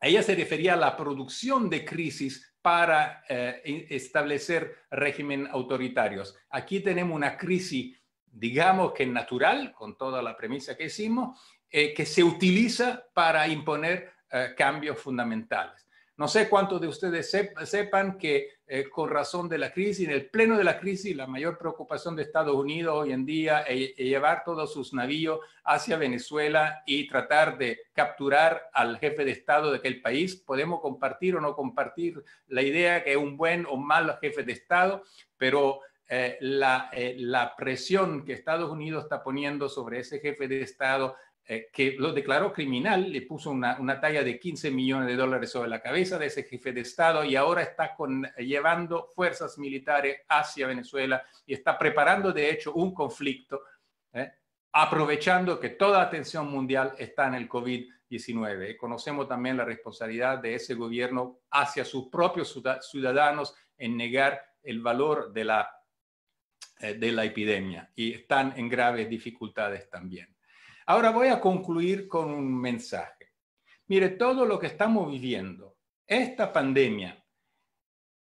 ella se refería a la producción de crisis para eh, e, establecer régimen autoritarios. Aquí tenemos una crisis, digamos que natural, con toda la premisa que hicimos, que se utiliza para imponer cambios fundamentales. No sé cuántos de ustedes sepan que eh, con razón de la crisis, en el pleno de la crisis, la mayor preocupación de Estados Unidos hoy en día es, llevar todos sus navíos hacia Venezuela y tratar de capturar al jefe de Estado de aquel país. Podemos compartir o no compartir la idea que es un buen o mal jefe de Estado, pero eh, la, eh, la, presión que Estados Unidos está poniendo sobre ese jefe de Estado eh, que lo declaró criminal, le puso una, talla de 15 millones de dólares sobre la cabeza de ese jefe de Estado y ahora está con, llevando fuerzas militares hacia Venezuela y está preparando de hecho un conflicto, ¿eh? aprovechando que toda atención mundial está en el COVID-19. Eh, conocemos también la responsabilidad de ese gobierno hacia sus propios ciudadanos en negar el valor de la, de la epidemia y están en graves dificultades también. Ahora voy a concluir con un mensaje. Mire, todo lo que estamos viviendo, esta pandemia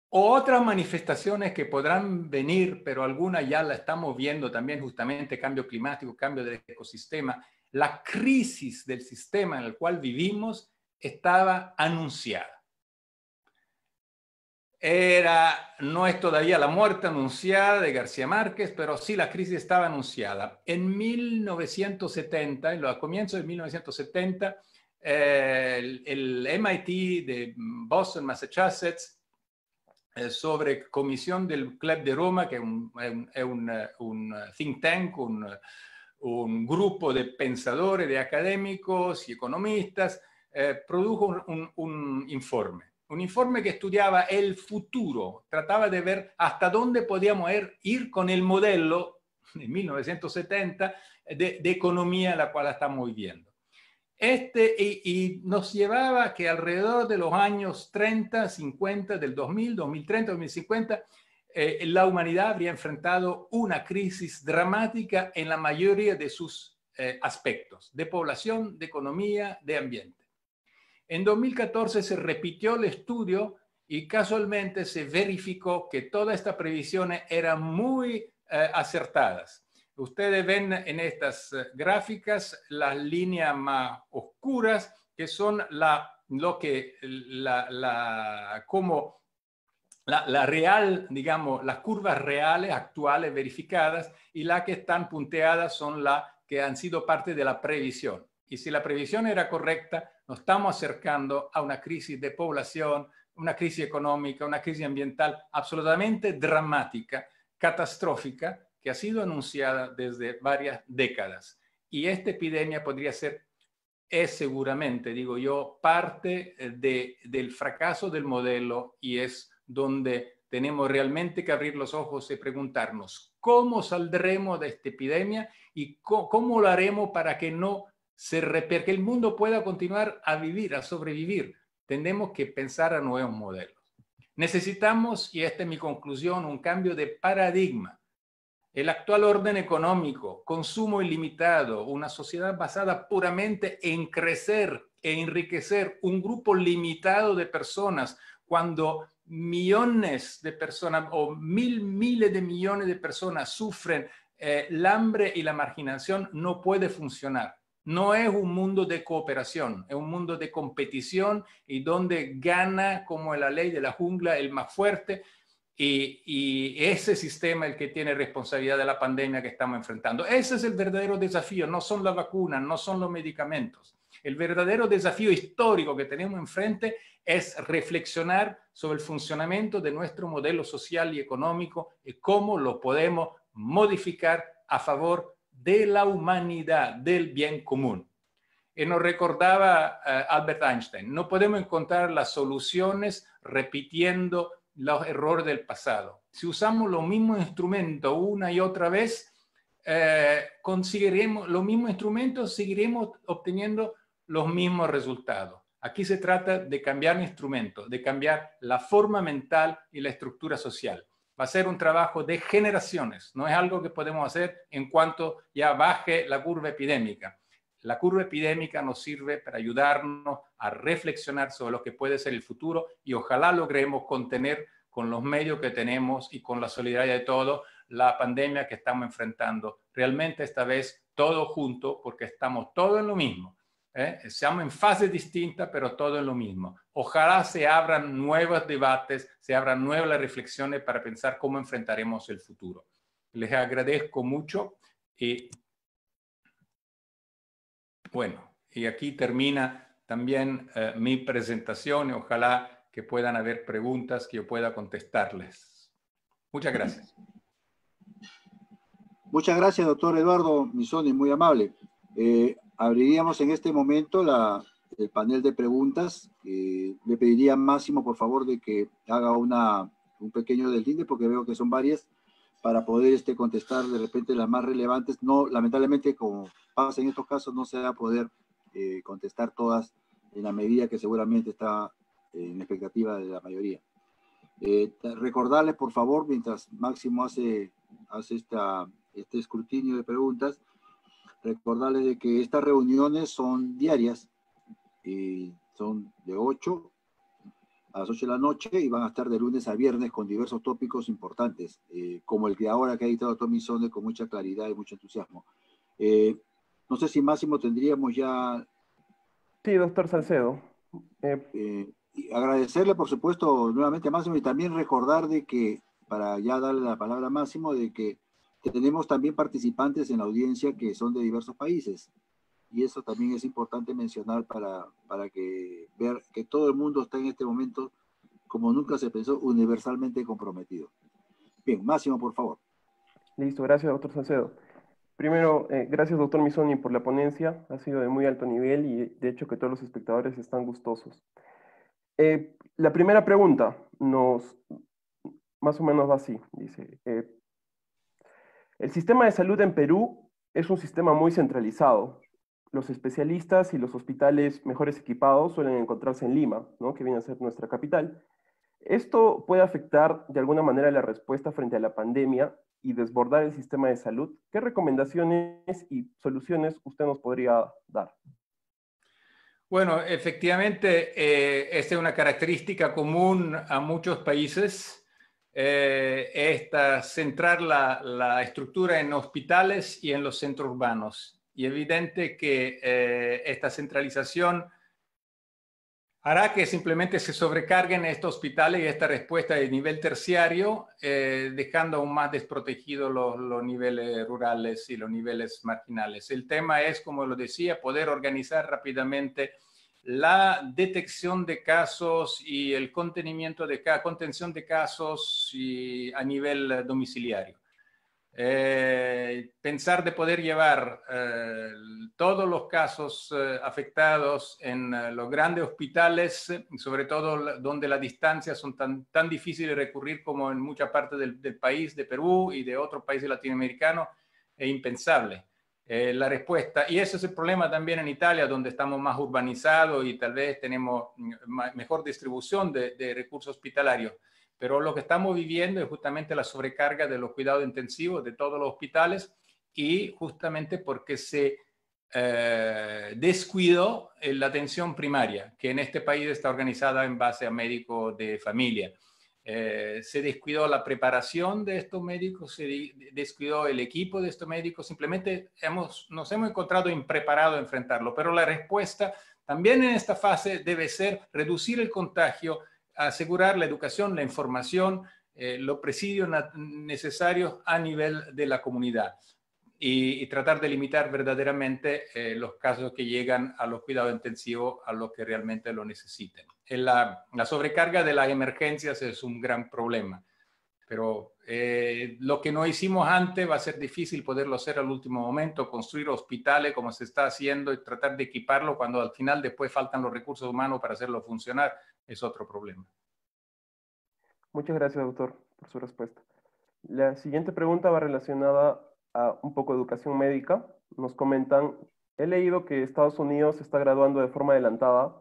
o otras manifestaciones que podrán venir, pero alguna ya la estamos viendo también justamente, cambio climático, cambio del ecosistema, la crisis del sistema en el cual vivimos estaba anunciada no es todavía la muerte anunciada de García Márquez, pero sí la crisis estaba anunciada. En 1970, en los comienzos de 1970, eh, el, MIT de Boston, Massachusetts, eh, sobre comisión del Club de Roma, que es un, think tank, un, grupo de pensadores, de académicos y economistas, eh, produjo un informe un informe que estudiaba el futuro, trataba de ver hasta dónde podíamos er, ir, con el modelo de 1970 de, economía la cual estamos viviendo. Este, y, nos llevaba que alrededor de los años 30, 50, del 2000, 2030, 2050, la humanidad habría enfrentado una crisis dramática en la mayoría de sus eh, aspectos, de población, de economía, de ambiente. En 2014 se repitió el estudio y casualmente se verificó que todas estas previsiones eran muy eh, acertadas. Ustedes ven en estas eh, gráficas las líneas más oscuras, que son lo que, la, como la, real, digamos, las curvas reales, actuales, verificadas, y las que están punteadas son las que han sido parte de la previsión. Y si la previsión era correcta, nos estamos acercando a una crisis de población, una crisis económica, una crisis ambiental absolutamente dramática, catastrófica, que ha sido anunciada desde varias décadas. Y esta epidemia podría ser, es seguramente, digo yo, parte eh, del fracaso del modelo y es donde tenemos realmente que abrir los ojos y preguntarnos cómo saldremos de esta epidemia y cómo lo haremos para que no se que el mundo pueda continuar a vivir, a sobrevivir, tenemos que pensar a nuevos modelos. Necesitamos, y esta es mi conclusión, un cambio de paradigma. El actual orden económico, consumo ilimitado, una sociedad basada puramente en crecer e enriquecer un grupo limitado de personas, cuando millones de personas o mil miles de millones de personas sufren eh, el hambre y la marginación, no puede funcionar no es un mundo de cooperación, es un mundo de competición y donde gana como en la ley de la jungla el más fuerte y, ese sistema el que tiene responsabilidad de la pandemia que estamos enfrentando. Ese es el verdadero desafío, no son las vacunas, no son los medicamentos. El verdadero desafío histórico que tenemos enfrente es reflexionar sobre el funcionamiento de nuestro modelo social y económico y cómo lo podemos modificar a favor de la humanidad, del bien común. Y nos recordaba eh, Albert Einstein, no podemos encontrar las soluciones repitiendo los errores del pasado. Si usamos los mismos instrumentos una y otra vez, eh, conseguiremos los mismos instrumentos, seguiremos obteniendo los mismos resultados. Aquí se trata de cambiar instrumentos, de cambiar la forma mental y la estructura social va a ser un trabajo de generaciones, no es algo que podemos hacer en cuanto ya baje la curva epidémica. La curva epidémica nos sirve para ayudarnos a reflexionar sobre lo que puede ser el futuro y ojalá logremos contener con los medios que tenemos y con la solidaridad de todos la pandemia que estamos enfrentando. Realmente esta vez todos juntos porque estamos todos en lo mismo. ¿eh? seamos Estamos en fases distintas, pero todo es lo mismo. Ojalá se abran nuevos debates, se abran nuevas reflexiones para pensar cómo enfrentaremos el futuro. Les agradezco mucho y bueno, y aquí termina también eh, mi presentación. Ojalá que puedan haber preguntas que yo pueda contestarles. Muchas gracias. Muchas gracias, doctor Eduardo Misoni, muy amable. Eh, abriríamos en este momento el panel de preguntas. Eh, le pediría a Máximo, por favor, de que haga una, un pequeño deslinde, porque veo que son varias, para poder este, contestar de repente las más relevantes. No, lamentablemente, como pasa en estos casos, no se va a poder eh, contestar todas en la medida que seguramente está eh, en expectativa de la mayoría. recordarles, por favor, mientras Máximo hace, hace esta, este escrutinio de preguntas, recordarles de que estas reuniones son diarias, y eh, son de 8 a las 8 de la noche y van a estar de lunes a viernes con diversos tópicos importantes, eh, como el que ahora que ha editado Tommy con mucha claridad y mucho entusiasmo. Eh, no sé si Máximo tendríamos ya... Sí, doctor Salcedo. agradecerle, por supuesto, nuevamente a Máximo y también recordar de que, para ya darle la palabra a Máximo, de que tenemos también participantes en la audiencia que son de diversos países y eso también es importante mencionar para, para que ver que todo el mundo está en este momento, como nunca se pensó, universalmente comprometido. Bien, Máximo, por favor. Listo, gracias, doctor Salcedo. Primero, eh, gracias, doctor Misoni, por la ponencia. Ha sido de muy alto nivel y de hecho que todos los espectadores están gustosos. Eh, la primera pregunta nos más o menos va así. Dice, eh, el sistema de salud en Perú es un sistema muy centralizado. Los especialistas y los hospitales mejores equipados suelen encontrarse en Lima, que viene a ser nuestra capital. Esto puede afectar de alguna manera la respuesta frente a la pandemia y desbordar el sistema de salud. ¿Qué recomendaciones y soluciones usted nos podría dar? Bueno, efectivamente, eh, esta es una característica común a muchos países eh, esta, centrar la, la, estructura en hospitales y en los centros urbanos. Y evidente que eh, esta centralización hará que simplemente se sobrecarguen estos hospitales y esta respuesta de nivel terciario, eh, dejando aún más desprotegidos los, los, niveles rurales y los niveles marginales. El tema es, como lo decía, poder organizar rápidamente la detección de casos y el contenimiento de contención de casos a nivel domiciliario. Eh, pensar de poder llevar eh, todos los casos eh, afectados en los grandes hospitales, sobre todo donde las distancias son tan, difíciles de recurrir como en mucha parte del país, de Perú y de otros países latinoamericanos, es impensable. Eh, la respuesta. Y ese es el problema también en Italia, donde estamos más urbanizados y tal vez tenemos mejor distribución de, recursos hospitalarios. Pero lo que estamos viviendo es justamente la sobrecarga de los cuidados intensivos de todos los hospitales y justamente porque se eh, descuidó eh, la atención primaria, que en este país está organizada en base a médicos de familia. Eh, se descuidó la preparación de estos médicos, se descuidó el equipo de estos médicos, simplemente hemos, nos hemos encontrado impreparados a enfrentarlo, pero la respuesta también en esta fase debe ser reducir el contagio, asegurar la educación, la información, eh, los presidios necesarios a nivel de la comunidad y, tratar de limitar verdaderamente eh, los casos que llegan a los cuidados intensivos a los que realmente lo necesiten la, sobrecarga de las emergencias es un gran problema, pero eh, lo que no hicimos antes va a ser difícil poderlo hacer al último momento, construir hospitales como se está haciendo y tratar de equiparlo cuando al final después faltan los recursos humanos para hacerlo funcionar, es otro problema. Muchas gracias, doctor, por su respuesta. La siguiente pregunta va relacionada a un poco educación médica. Nos comentan, he leído que Estados Unidos está graduando de forma adelantada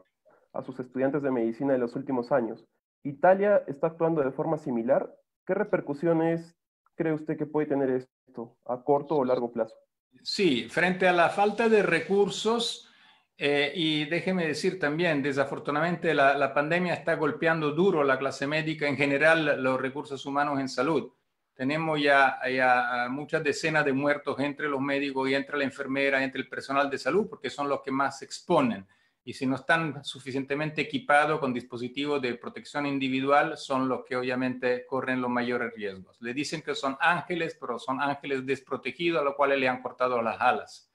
a sus estudiantes de medicina de los últimos años. Italia está actuando de forma similar. ¿Qué repercusiones cree usted que puede tener esto a corto o largo plazo? Sí, frente a la falta de recursos, eh, y déjeme decir también, desafortunadamente la, pandemia está golpeando duro la clase médica, en general los recursos humanos en salud. Tenemos ya, ya muchas decenas de muertos entre los médicos y entre la enfermera, entre el personal de salud, porque son los que más se exponen y si no están suficientemente equipados con dispositivos de protección individual, son los que obviamente corren los mayores riesgos. Le dicen que son ángeles, pero son ángeles desprotegidos a los cuales le han cortado las alas.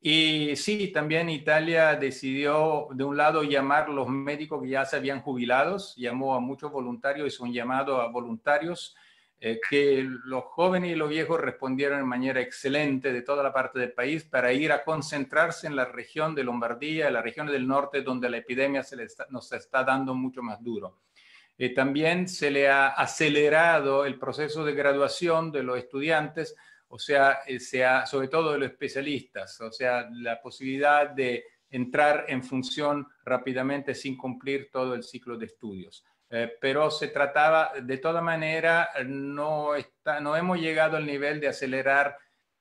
Y sí, también Italia decidió, de un lado, llamar a los médicos que ya se habían jubilados, llamó a muchos voluntarios, y un llamado a voluntarios eh, que los jóvenes y los viejos respondieron de manera excelente de toda la parte del país para ir a concentrarse en la región de Lombardía, en las regiones del norte donde la epidemia nos está dando mucho más duro. Eh, también se le ha acelerado el proceso de graduación de los estudiantes, o sea, eh, sea sobre todo de los especialistas, o sea, la posibilidad de entrar en función rápidamente sin cumplir todo el ciclo de estudios. Eh, pero se trataba, de toda manera, no, hemos llegado al nivel de acelerar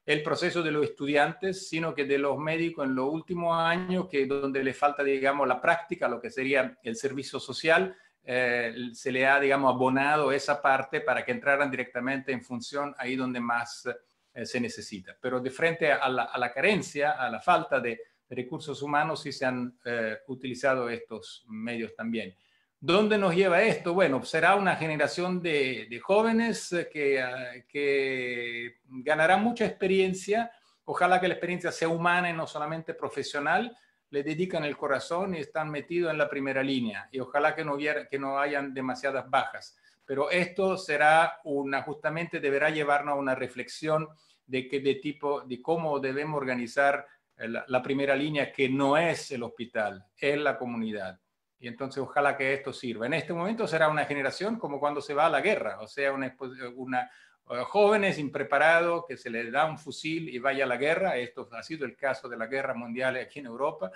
el proceso de los estudiantes, sino que de los médicos en los últimos años, que donde le falta, digamos, la práctica, lo que sería el servicio social, eh, se le ha, digamos, abonado esa parte para que entraran directamente en función ahí donde más eh, se necesita. Pero de frente a la, carencia, a la falta de recursos humanos, sí se han utilizado estos medios también. ¿Dónde nos lleva esto? Bueno, será una generación de, jóvenes eh, ah, que, ganará mucha experiencia. Ojalá que la experiencia sea humana y no solamente profesional. Le dedican el corazón y están metidos en la primera línea. Y ojalá que no, que no hayan demasiadas bajas. Pero esto será una, justamente deberá llevarnos a una reflexión de, qué tipo, de cómo debemos organizar eh, la primera línea, que no es el hospital, es la comunidad. Y entonces ojalá que esto sirva. En este momento será una generación como cuando se va a la guerra, o sea, una, una eh, jóvenes impreparados que se le da un fusil y vaya a la guerra. Esto ha sido el caso de la guerra mundial aquí en Europa.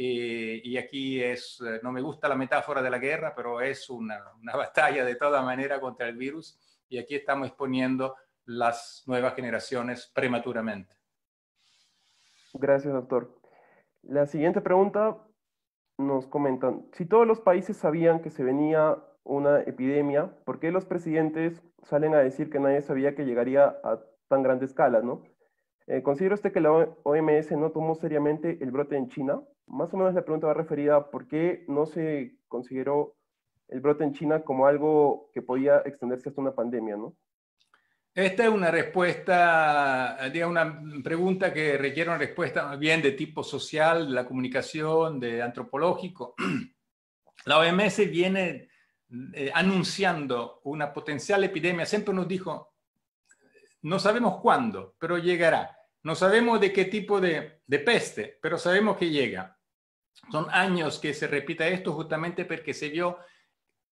Eh, y aquí es, eh, no me gusta la metáfora de la guerra, pero es una, una batalla de toda manera contra el virus. Y aquí estamos exponiendo las nuevas generaciones prematuramente. Gracias, doctor. La siguiente pregunta nos comentan, si todos los países sabían que se venía una epidemia, ¿por qué los presidentes salen a decir que nadie sabía que llegaría a tan grande escala, no? Eh, ¿Considera usted que la OMS no tomó seriamente el brote en China? Más o menos la pregunta va referida a por qué no se consideró el brote en China como algo que podía extenderse hasta una pandemia, ¿no? Esta es una respuesta, digamos, una pregunta que requiere una respuesta bien de tipo social, de la comunicación, de antropológico. La OMS viene eh, anunciando una potencial epidemia, siempre nos dijo, no sabemos cuándo, pero llegará. No sabemos de qué tipo de, peste, pero sabemos que llega. Son años que se repita esto justamente porque se, vio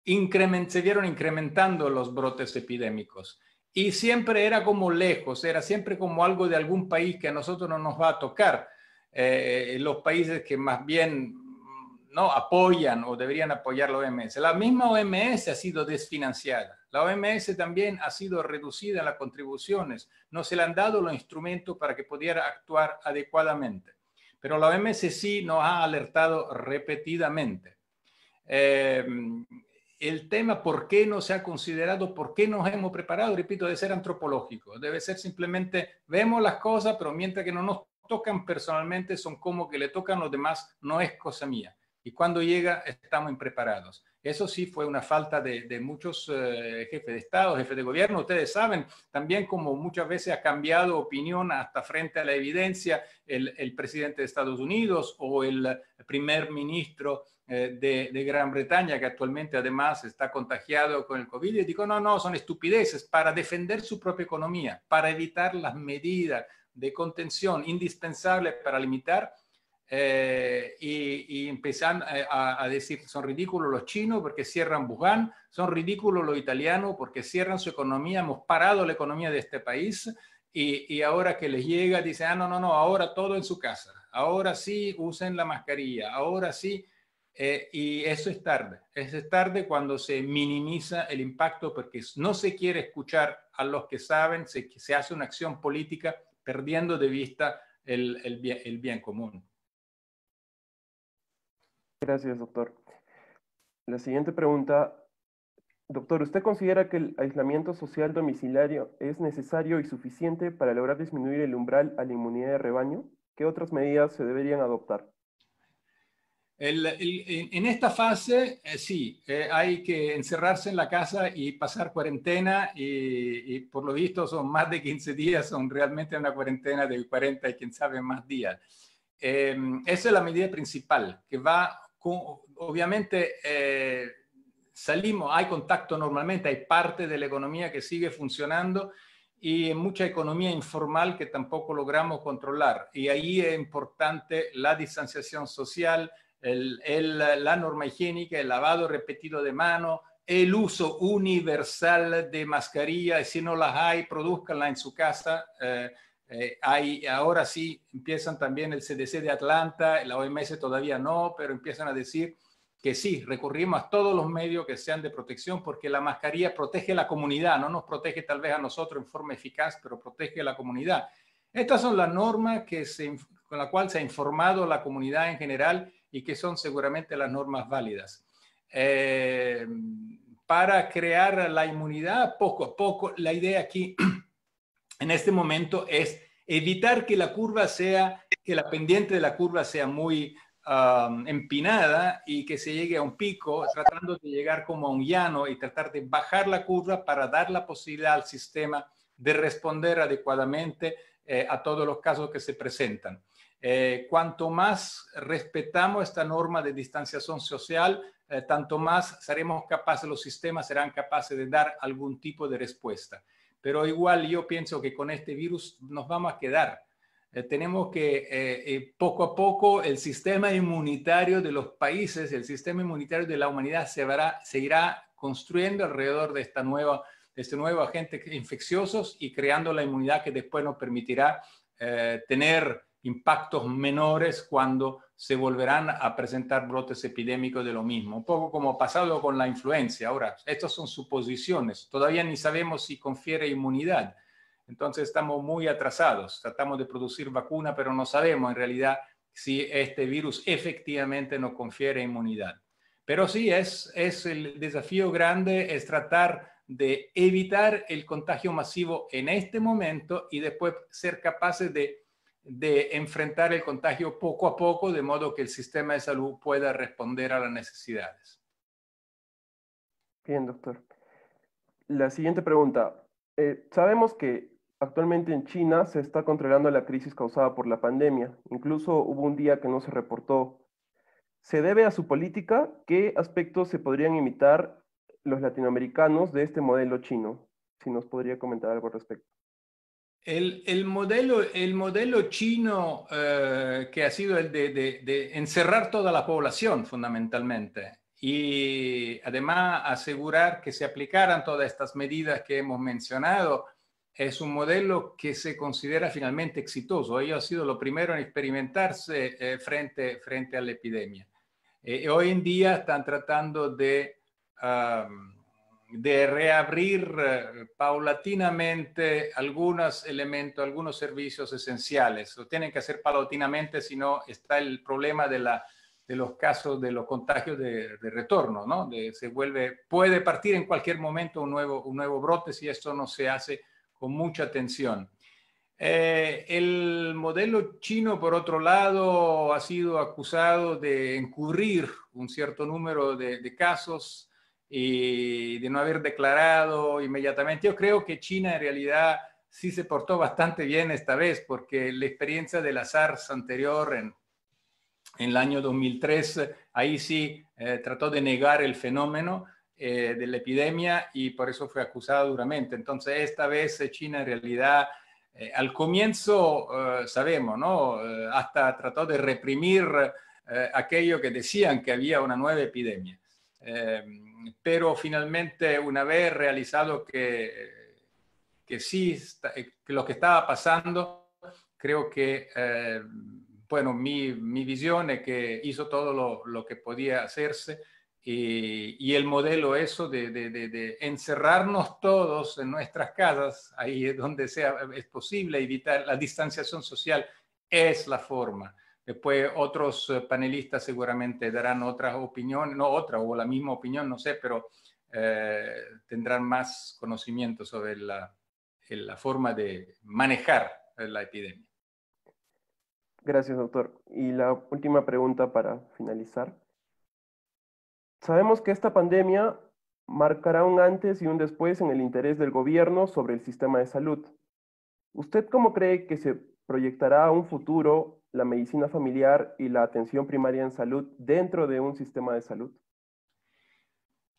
increment, se vieron incrementando los brotes epidémicos y siempre era como lejos, era siempre como algo de algún país que a nosotros no nos va a tocar. Eh, los países que más bien mm, no apoyan o deberían apoyar la OMS. La misma OMS ha sido desfinanciada. La OMS también ha sido reducida en las contribuciones. No se le han dado los instrumentos para que pudiera actuar adecuadamente. Pero la OMS sí nos ha alertado repetidamente. Eh, el tema por qué no se ha considerado, por qué nos hemos preparado, repito, debe ser antropológico, debe ser simplemente vemos las cosas, pero mientras que no nos tocan personalmente, son como que le tocan los demás, no es cosa mía. Y cuando llega, estamos impreparados. Eso sí fue una falta de, muchos eh, jefes de Estado, jefes de gobierno. Ustedes saben también como muchas veces ha cambiado opinión hasta frente a la evidencia el, el presidente de Estados Unidos o el primer ministro eh, de, Gran Bretaña, que actualmente además está contagiado con el COVID, y digo, no, no, son estupideces para defender su propia economía, para evitar las medidas de contención indispensables para limitar eh, y, y, eh, a, decir son ridículos los chinos porque cierran Wuhan, son ridículos los italianos porque cierran su economía, hemos parado la economía de este país y, y, ahora que les llega dicen, ah, no, no, no, ahora todo en su casa, ahora sí usen la mascarilla, ahora sí eh, y eso es tarde. es tarde cuando se minimiza el impacto porque no se quiere escuchar a los que saben, se, se hace una acción política perdiendo de vista el bien común. Gracias, doctor. La siguiente pregunta Doctor, ¿usted considera que el aislamiento social domiciliario es necesario y suficiente para lograr disminuir el umbral a la inmunidad de rebaño? ¿Qué otras medidas se deberían adoptar? en esta fase, eh, sí, eh, hay que encerrarse en la casa y pasar cuarentena y, por lo visto son más de 15 días, son realmente una cuarentena de 40 y quién sabe más días. Em, esa es la medida principal, que va, obviamente eh, salimos, hay contacto normalmente, hay parte de la economía que sigue funcionando y mucha economía informal que tampoco logramos controlar. Y ahí es importante la distanciación social, la norma higiénica, el lavado repetido de mano, el uso universal de mascarilla, si no las hay, produzcanla en su casa. Eh, eh, hay, ahora sí empiezan también el CDC de Atlanta, la OMS todavía no, pero empiezan a decir que sí, recurrimos a todos los medios que sean de protección porque la mascarilla protege a la comunidad, no nos protege tal vez a nosotros en forma eficaz, pero protege a la comunidad. Estas son las normas que con la cual se ha informado la comunidad en general y que son seguramente las normas válidas. Eh, para crear la inmunidad poco a poco, la idea aquí en este momento es evitar que la curva sea, que la pendiente de la curva sea muy um, empinada y que se llegue a un pico, tratando de llegar como a un llano y tratar de bajar la curva para dar la posibilidad al sistema de responder adecuadamente eh, a todos los casos que se presentan. Eh, cuanto más respetamos esta norma de distanciación social, eh, tanto más seremos capaces, los sistemas serán capaces de dar algún tipo de respuesta. Pero igual yo pienso que con este virus nos vamos a quedar. Eh, tenemos que poco a poco el sistema inmunitario de los países, el sistema inmunitario de la humanidad se, irá construyendo alrededor de esta nueva este nuevo agente infeccioso y creando la inmunidad que después nos permitirá tener impactos menores cuando se volverán a presentar brotes epidémicos de lo mismo, un poco como pasado con la influenza. Ahora, estas son suposiciones, todavía ni sabemos si confiere inmunidad, entonces estamos muy atrasados, tratamos de producir vacuna, pero no sabemos en realidad si este virus efectivamente nos confiere inmunidad. Pero sí, es, es el desafío grande, es tratar de evitar el contagio masivo en este momento y después ser capaces de de enfrentar el contagio poco a poco, de modo que el sistema de salud pueda responder a las necesidades. Bien, doctor. La siguiente pregunta. Eh, sabemos que actualmente en China se está controlando la crisis causada por la pandemia. Incluso hubo un día que no se reportó. ¿Se debe a su política? ¿Qué aspectos se podrían imitar los latinoamericanos de este modelo chino? Si nos podría comentar algo al respecto. El, el, modelo, el modelo chino eh, que ha sido el de, de, encerrar toda la población fundamentalmente y además asegurar que se aplicaran todas estas medidas que hemos mencionado es un modelo que se considera finalmente exitoso. Ello ha sido lo primero en experimentarse eh, frente, frente a la epidemia. Eh, hoy en día están tratando de de reabrir eh, paulatinamente algunos elementos, algunos servicios esenciales. Lo tienen que hacer paulatinamente, si no está el problema de, los casos de los contagios de, retorno, ¿no? se vuelve, puede partir en cualquier momento un nuevo, un nuevo brote si esto no se hace con mucha atención. Eh, el modelo chino, por otro lado, ha sido acusado de encubrir un cierto número de, de casos y de no haber declarado inmediatamente. Yo creo que China en realidad sí se portó bastante bien esta vez, porque la experiencia de la SARS anterior en, en el año 2003, ahí sí eh, trató de negar el fenómeno eh, de la epidemia y por eso fue acusada duramente. Entonces, esta vez eh, China en realidad... al comienzo, sabemos, ¿no? hasta trató de reprimir aquello que decían que había una nueva epidemia pero finalmente una vez realizado que, que sí, eh, que lo que estaba pasando, creo que, eh, bueno, mi, mi, visión es que hizo todo lo, lo que podía hacerse y, y el modelo eso de, de, de, encerrarnos todos en nuestras casas, ahí es donde sea, es posible evitar la distanciación social, es la forma. Después otros eh, panelistas seguramente darán otras opiniones, no otra o la misma opinión, no sé, pero eh, tendrán más conocimiento sobre la, la forma de manejar eh, la epidemia. Gracias, doctor. Y la última pregunta para finalizar. Sabemos que esta pandemia marcará un antes y un después en el interés del gobierno sobre el sistema de salud. ¿Usted cómo cree que se proyectará un futuro la medicina familiar y la atención primaria en salud dentro de un sistema de salud?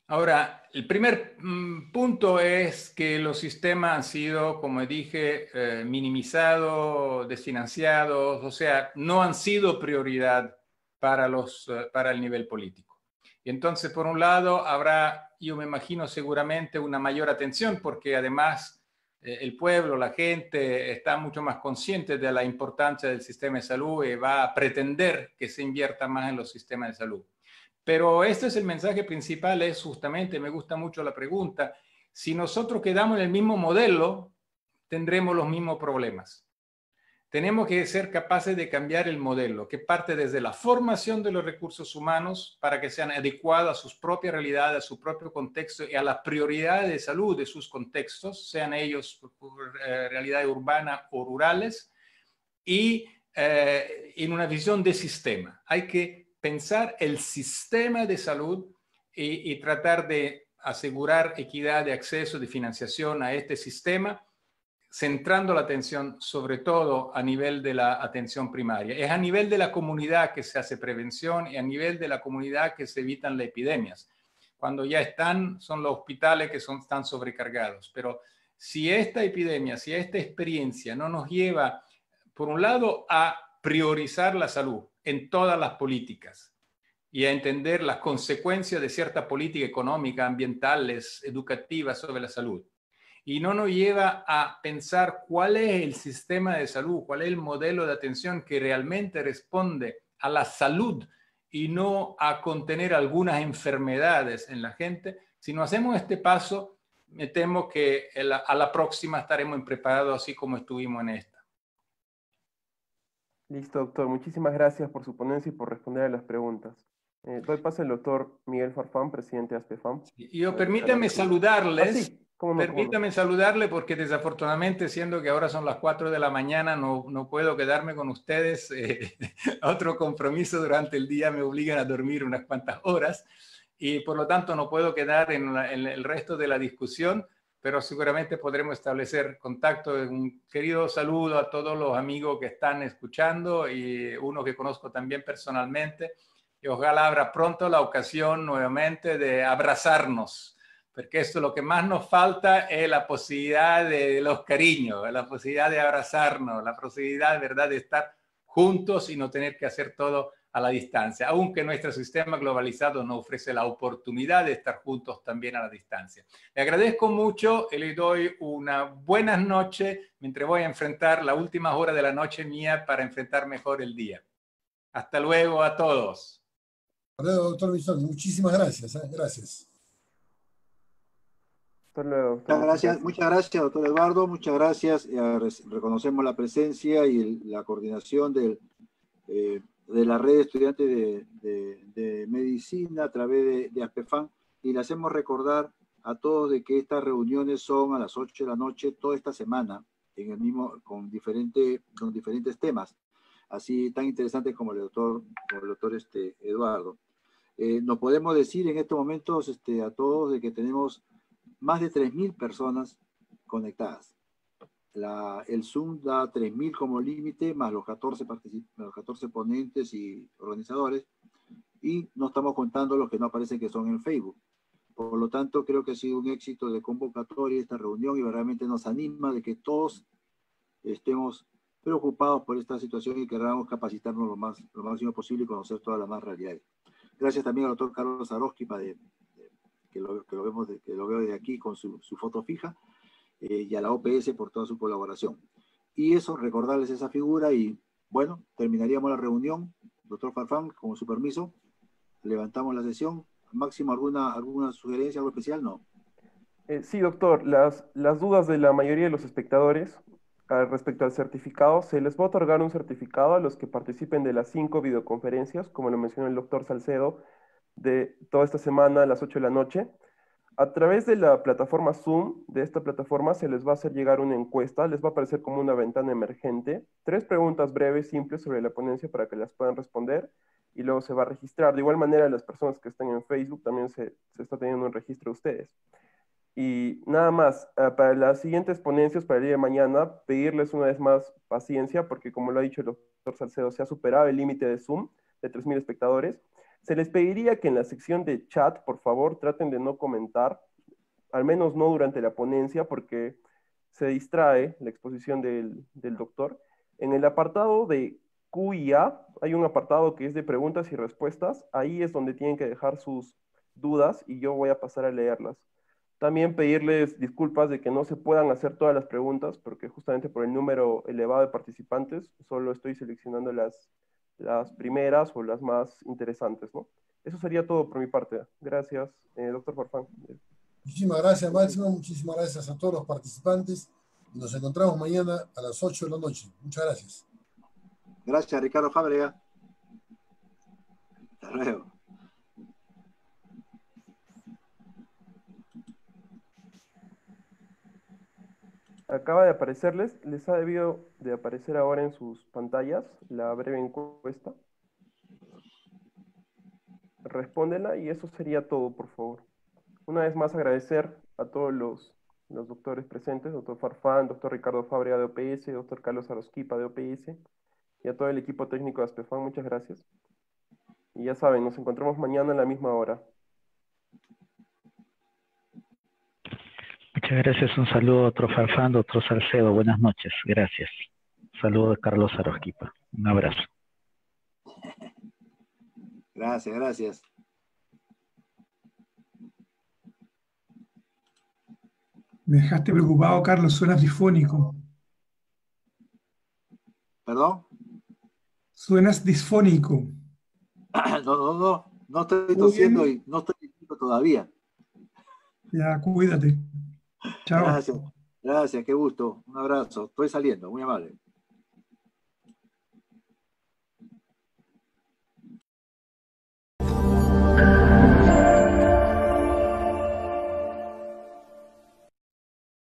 Ahora, el primer mm, punto es que los sistemas han sido, como dije, eh, minimizados, desfinanciados, o sea, no han sido prioridad para, los, eh, para el nivel político. Y entonces, por un lado, habrá, yo me imagino seguramente, una mayor atención, porque además eh, el pueblo, la gente está mucho más consciente de la importancia del sistema de salud y va a pretender que se invierta más en los sistemas de salud. Pero este es el mensaje principal, es justamente, me gusta mucho la pregunta, si nosotros quedamos en el mismo modelo, tendremos los mismos problemas tenemos que ser capaces de cambiar el modelo, que parte desde la formación de los recursos humanos para que sean adecuados a sus propias realidades, a su propio contexto y a las prioridades de salud de sus contextos, sean ellos eh, realidad urbanas o rurales, eh, y en una visión de sistema. Hay que pensar el sistema de salud y, y tratar de asegurar equidad de acceso, de financiación a este sistema centrando la atención sobre todo a nivel de la atención primaria. Es a nivel de la comunidad que se hace prevención y a nivel de la comunidad que se evitan las epidemias. Cuando ya están, son los hospitales que son, están sobrecargados. Pero si esta epidemia, si esta experiencia no nos lleva, por un lado, a priorizar la salud en todas las políticas y a entender las consecuencias de cierta política económica, ambientales, educativas sobre la salud y no nos lleva a pensar cuál es el sistema de salud, cuál es el modelo de atención que realmente responde a la salud y no a contener algunas enfermedades en la gente, si no hacemos este paso, me temo que a la próxima estaremos preparados así como estuvimos en esta. Listo, doctor. Muchísimas gracias por su ponencia y por responder a las preguntas. Eh, doy paso al doctor Miguel Farfán, presidente de ASPEFAM. Yo eh, permítame saludarles. Ah, Permítame saludarle porque desafortunadamente, siendo que ahora son las 4 de la mañana, no, puedo quedarme con ustedes. Eh, otro compromiso durante el día me obligan a dormir unas cuantas horas y por lo tanto no puedo quedar en, el resto de la discusión, pero seguramente podremos establecer contacto. Un querido saludo a todos los amigos que están escuchando y uno que conozco también personalmente. Y ojalá abra pronto la ocasión nuevamente de abrazarnos porque esto lo que más nos falta es la posibilidad de los cariños, la posibilidad de abrazarnos, la posibilidad, ¿verdad?, de estar juntos y no tener que hacer todo a la distancia, aunque nuestro sistema globalizado no ofrece la oportunidad de estar juntos también a la distancia. Le agradezco mucho y le doy una buenas noches mientras voy a enfrentar la última hora de la noche mía para enfrentar mejor el día. Hasta luego a todos. doctor Muchísimas gracias. ¿eh? Gracias. Muchas gracias, doctor Eduardo. Muchas gracias. Eh, reconocemos la presencia y la coordinación del, eh, de la red de estudiantes de, medicina a través de, ASPEFAN y le hacemos recordar a todos de que estas reuniones son a las 8 de la noche toda esta semana en el mismo, con, diferente, con diferentes temas, así tan interesantes como el doctor, el doctor este, Eduardo. Eh, nos podemos decir en estos momentos este, a todos de que tenemos más de 3.000 personas conectadas. el Zoom da 3.000 como límite, más los 14, los 14 ponentes y organizadores, y no estamos contando los que no aparecen que son en Facebook. Por lo tanto, creo que ha sido un éxito de convocatoria esta reunión y realmente nos anima de que todos estemos preocupados por esta situación y queramos capacitarnos lo, más, lo máximo posible y conocer todas las más realidades. Gracias también al doctor Carlos Zarosky. de que lo, vemos que lo veo de aquí con su, foto fija, eh, y a la OPS por toda su colaboración. Y eso, recordarles esa figura y bueno, terminaríamos la reunión. Doctor Farfán, con su permiso, levantamos la sesión. Máximo, ¿alguna, alguna sugerencia, algo especial? No. Eh, sí, doctor, las, las dudas de la mayoría de los espectadores ah, respecto al certificado, se les va a otorgar un certificado a los que participen de las cinco videoconferencias, como lo mencionó el doctor Salcedo, de toda esta semana a las 8 de la noche. A través de la plataforma Zoom, de esta plataforma se les va a hacer llegar una encuesta, les va a aparecer como una ventana emergente, tres preguntas breves, y simples sobre la ponencia para que las puedan responder y luego se va a registrar. De igual manera, las personas que están en Facebook también se, se está teniendo un registro de ustedes. Y nada más, eh, para las siguientes ponencias, para el día de mañana, pedirles una vez más paciencia, porque como lo ha dicho el doctor Salcedo, se ha superado el límite de Zoom de 3.000 espectadores. Se les pediría que en la sección de chat, por favor, traten de no comentar, al menos no durante la ponencia, porque se distrae la exposición del, doctor. En el apartado de QIA hay un apartado que es de preguntas y respuestas. Ahí es donde tienen que dejar sus dudas y yo voy a pasar a leerlas. También pedirles disculpas de que no se puedan hacer todas las preguntas, porque justamente por el número elevado de participantes, solo estoy seleccionando las las primeras o las más interesantes, ¿no? Eso sería todo por mi parte. Gracias, eh, doctor Farfán. Muchísimas gracias, Máximo. Muchísimas gracias a todos los participantes. Nos encontramos mañana a las 8 de la noche. Muchas gracias. Gracias, Ricardo Fábrega Hasta luego. acaba de aparecerles, les ha debido de aparecer ahora en sus pantallas la breve encuesta. Respóndela y eso sería todo, por favor. Una vez más agradecer a todos los, doctores presentes, doctor Farfán, doctor Ricardo Fábrega de OPS, doctor Carlos Arosquipa de OPS y a todo el equipo técnico de Aspefan, muchas gracias. Y ya saben, nos encontramos mañana a la misma hora. Muchas gracias. Un saludo a otro Farfán, otro Salcedo. Buenas noches. Gracias. saludo de Carlos Arosquipa. Un abrazo. Gracias, gracias. Me dejaste preocupado, Carlos. Suenas disfónico. ¿Perdón? Suenas disfónico. No, no, no. No estoy tosiendo y no estoy tosiendo todavía. Ya, cuídate. Gracias, gracias, qué gusto. Un abrazo. Estoy saliendo, muy amable.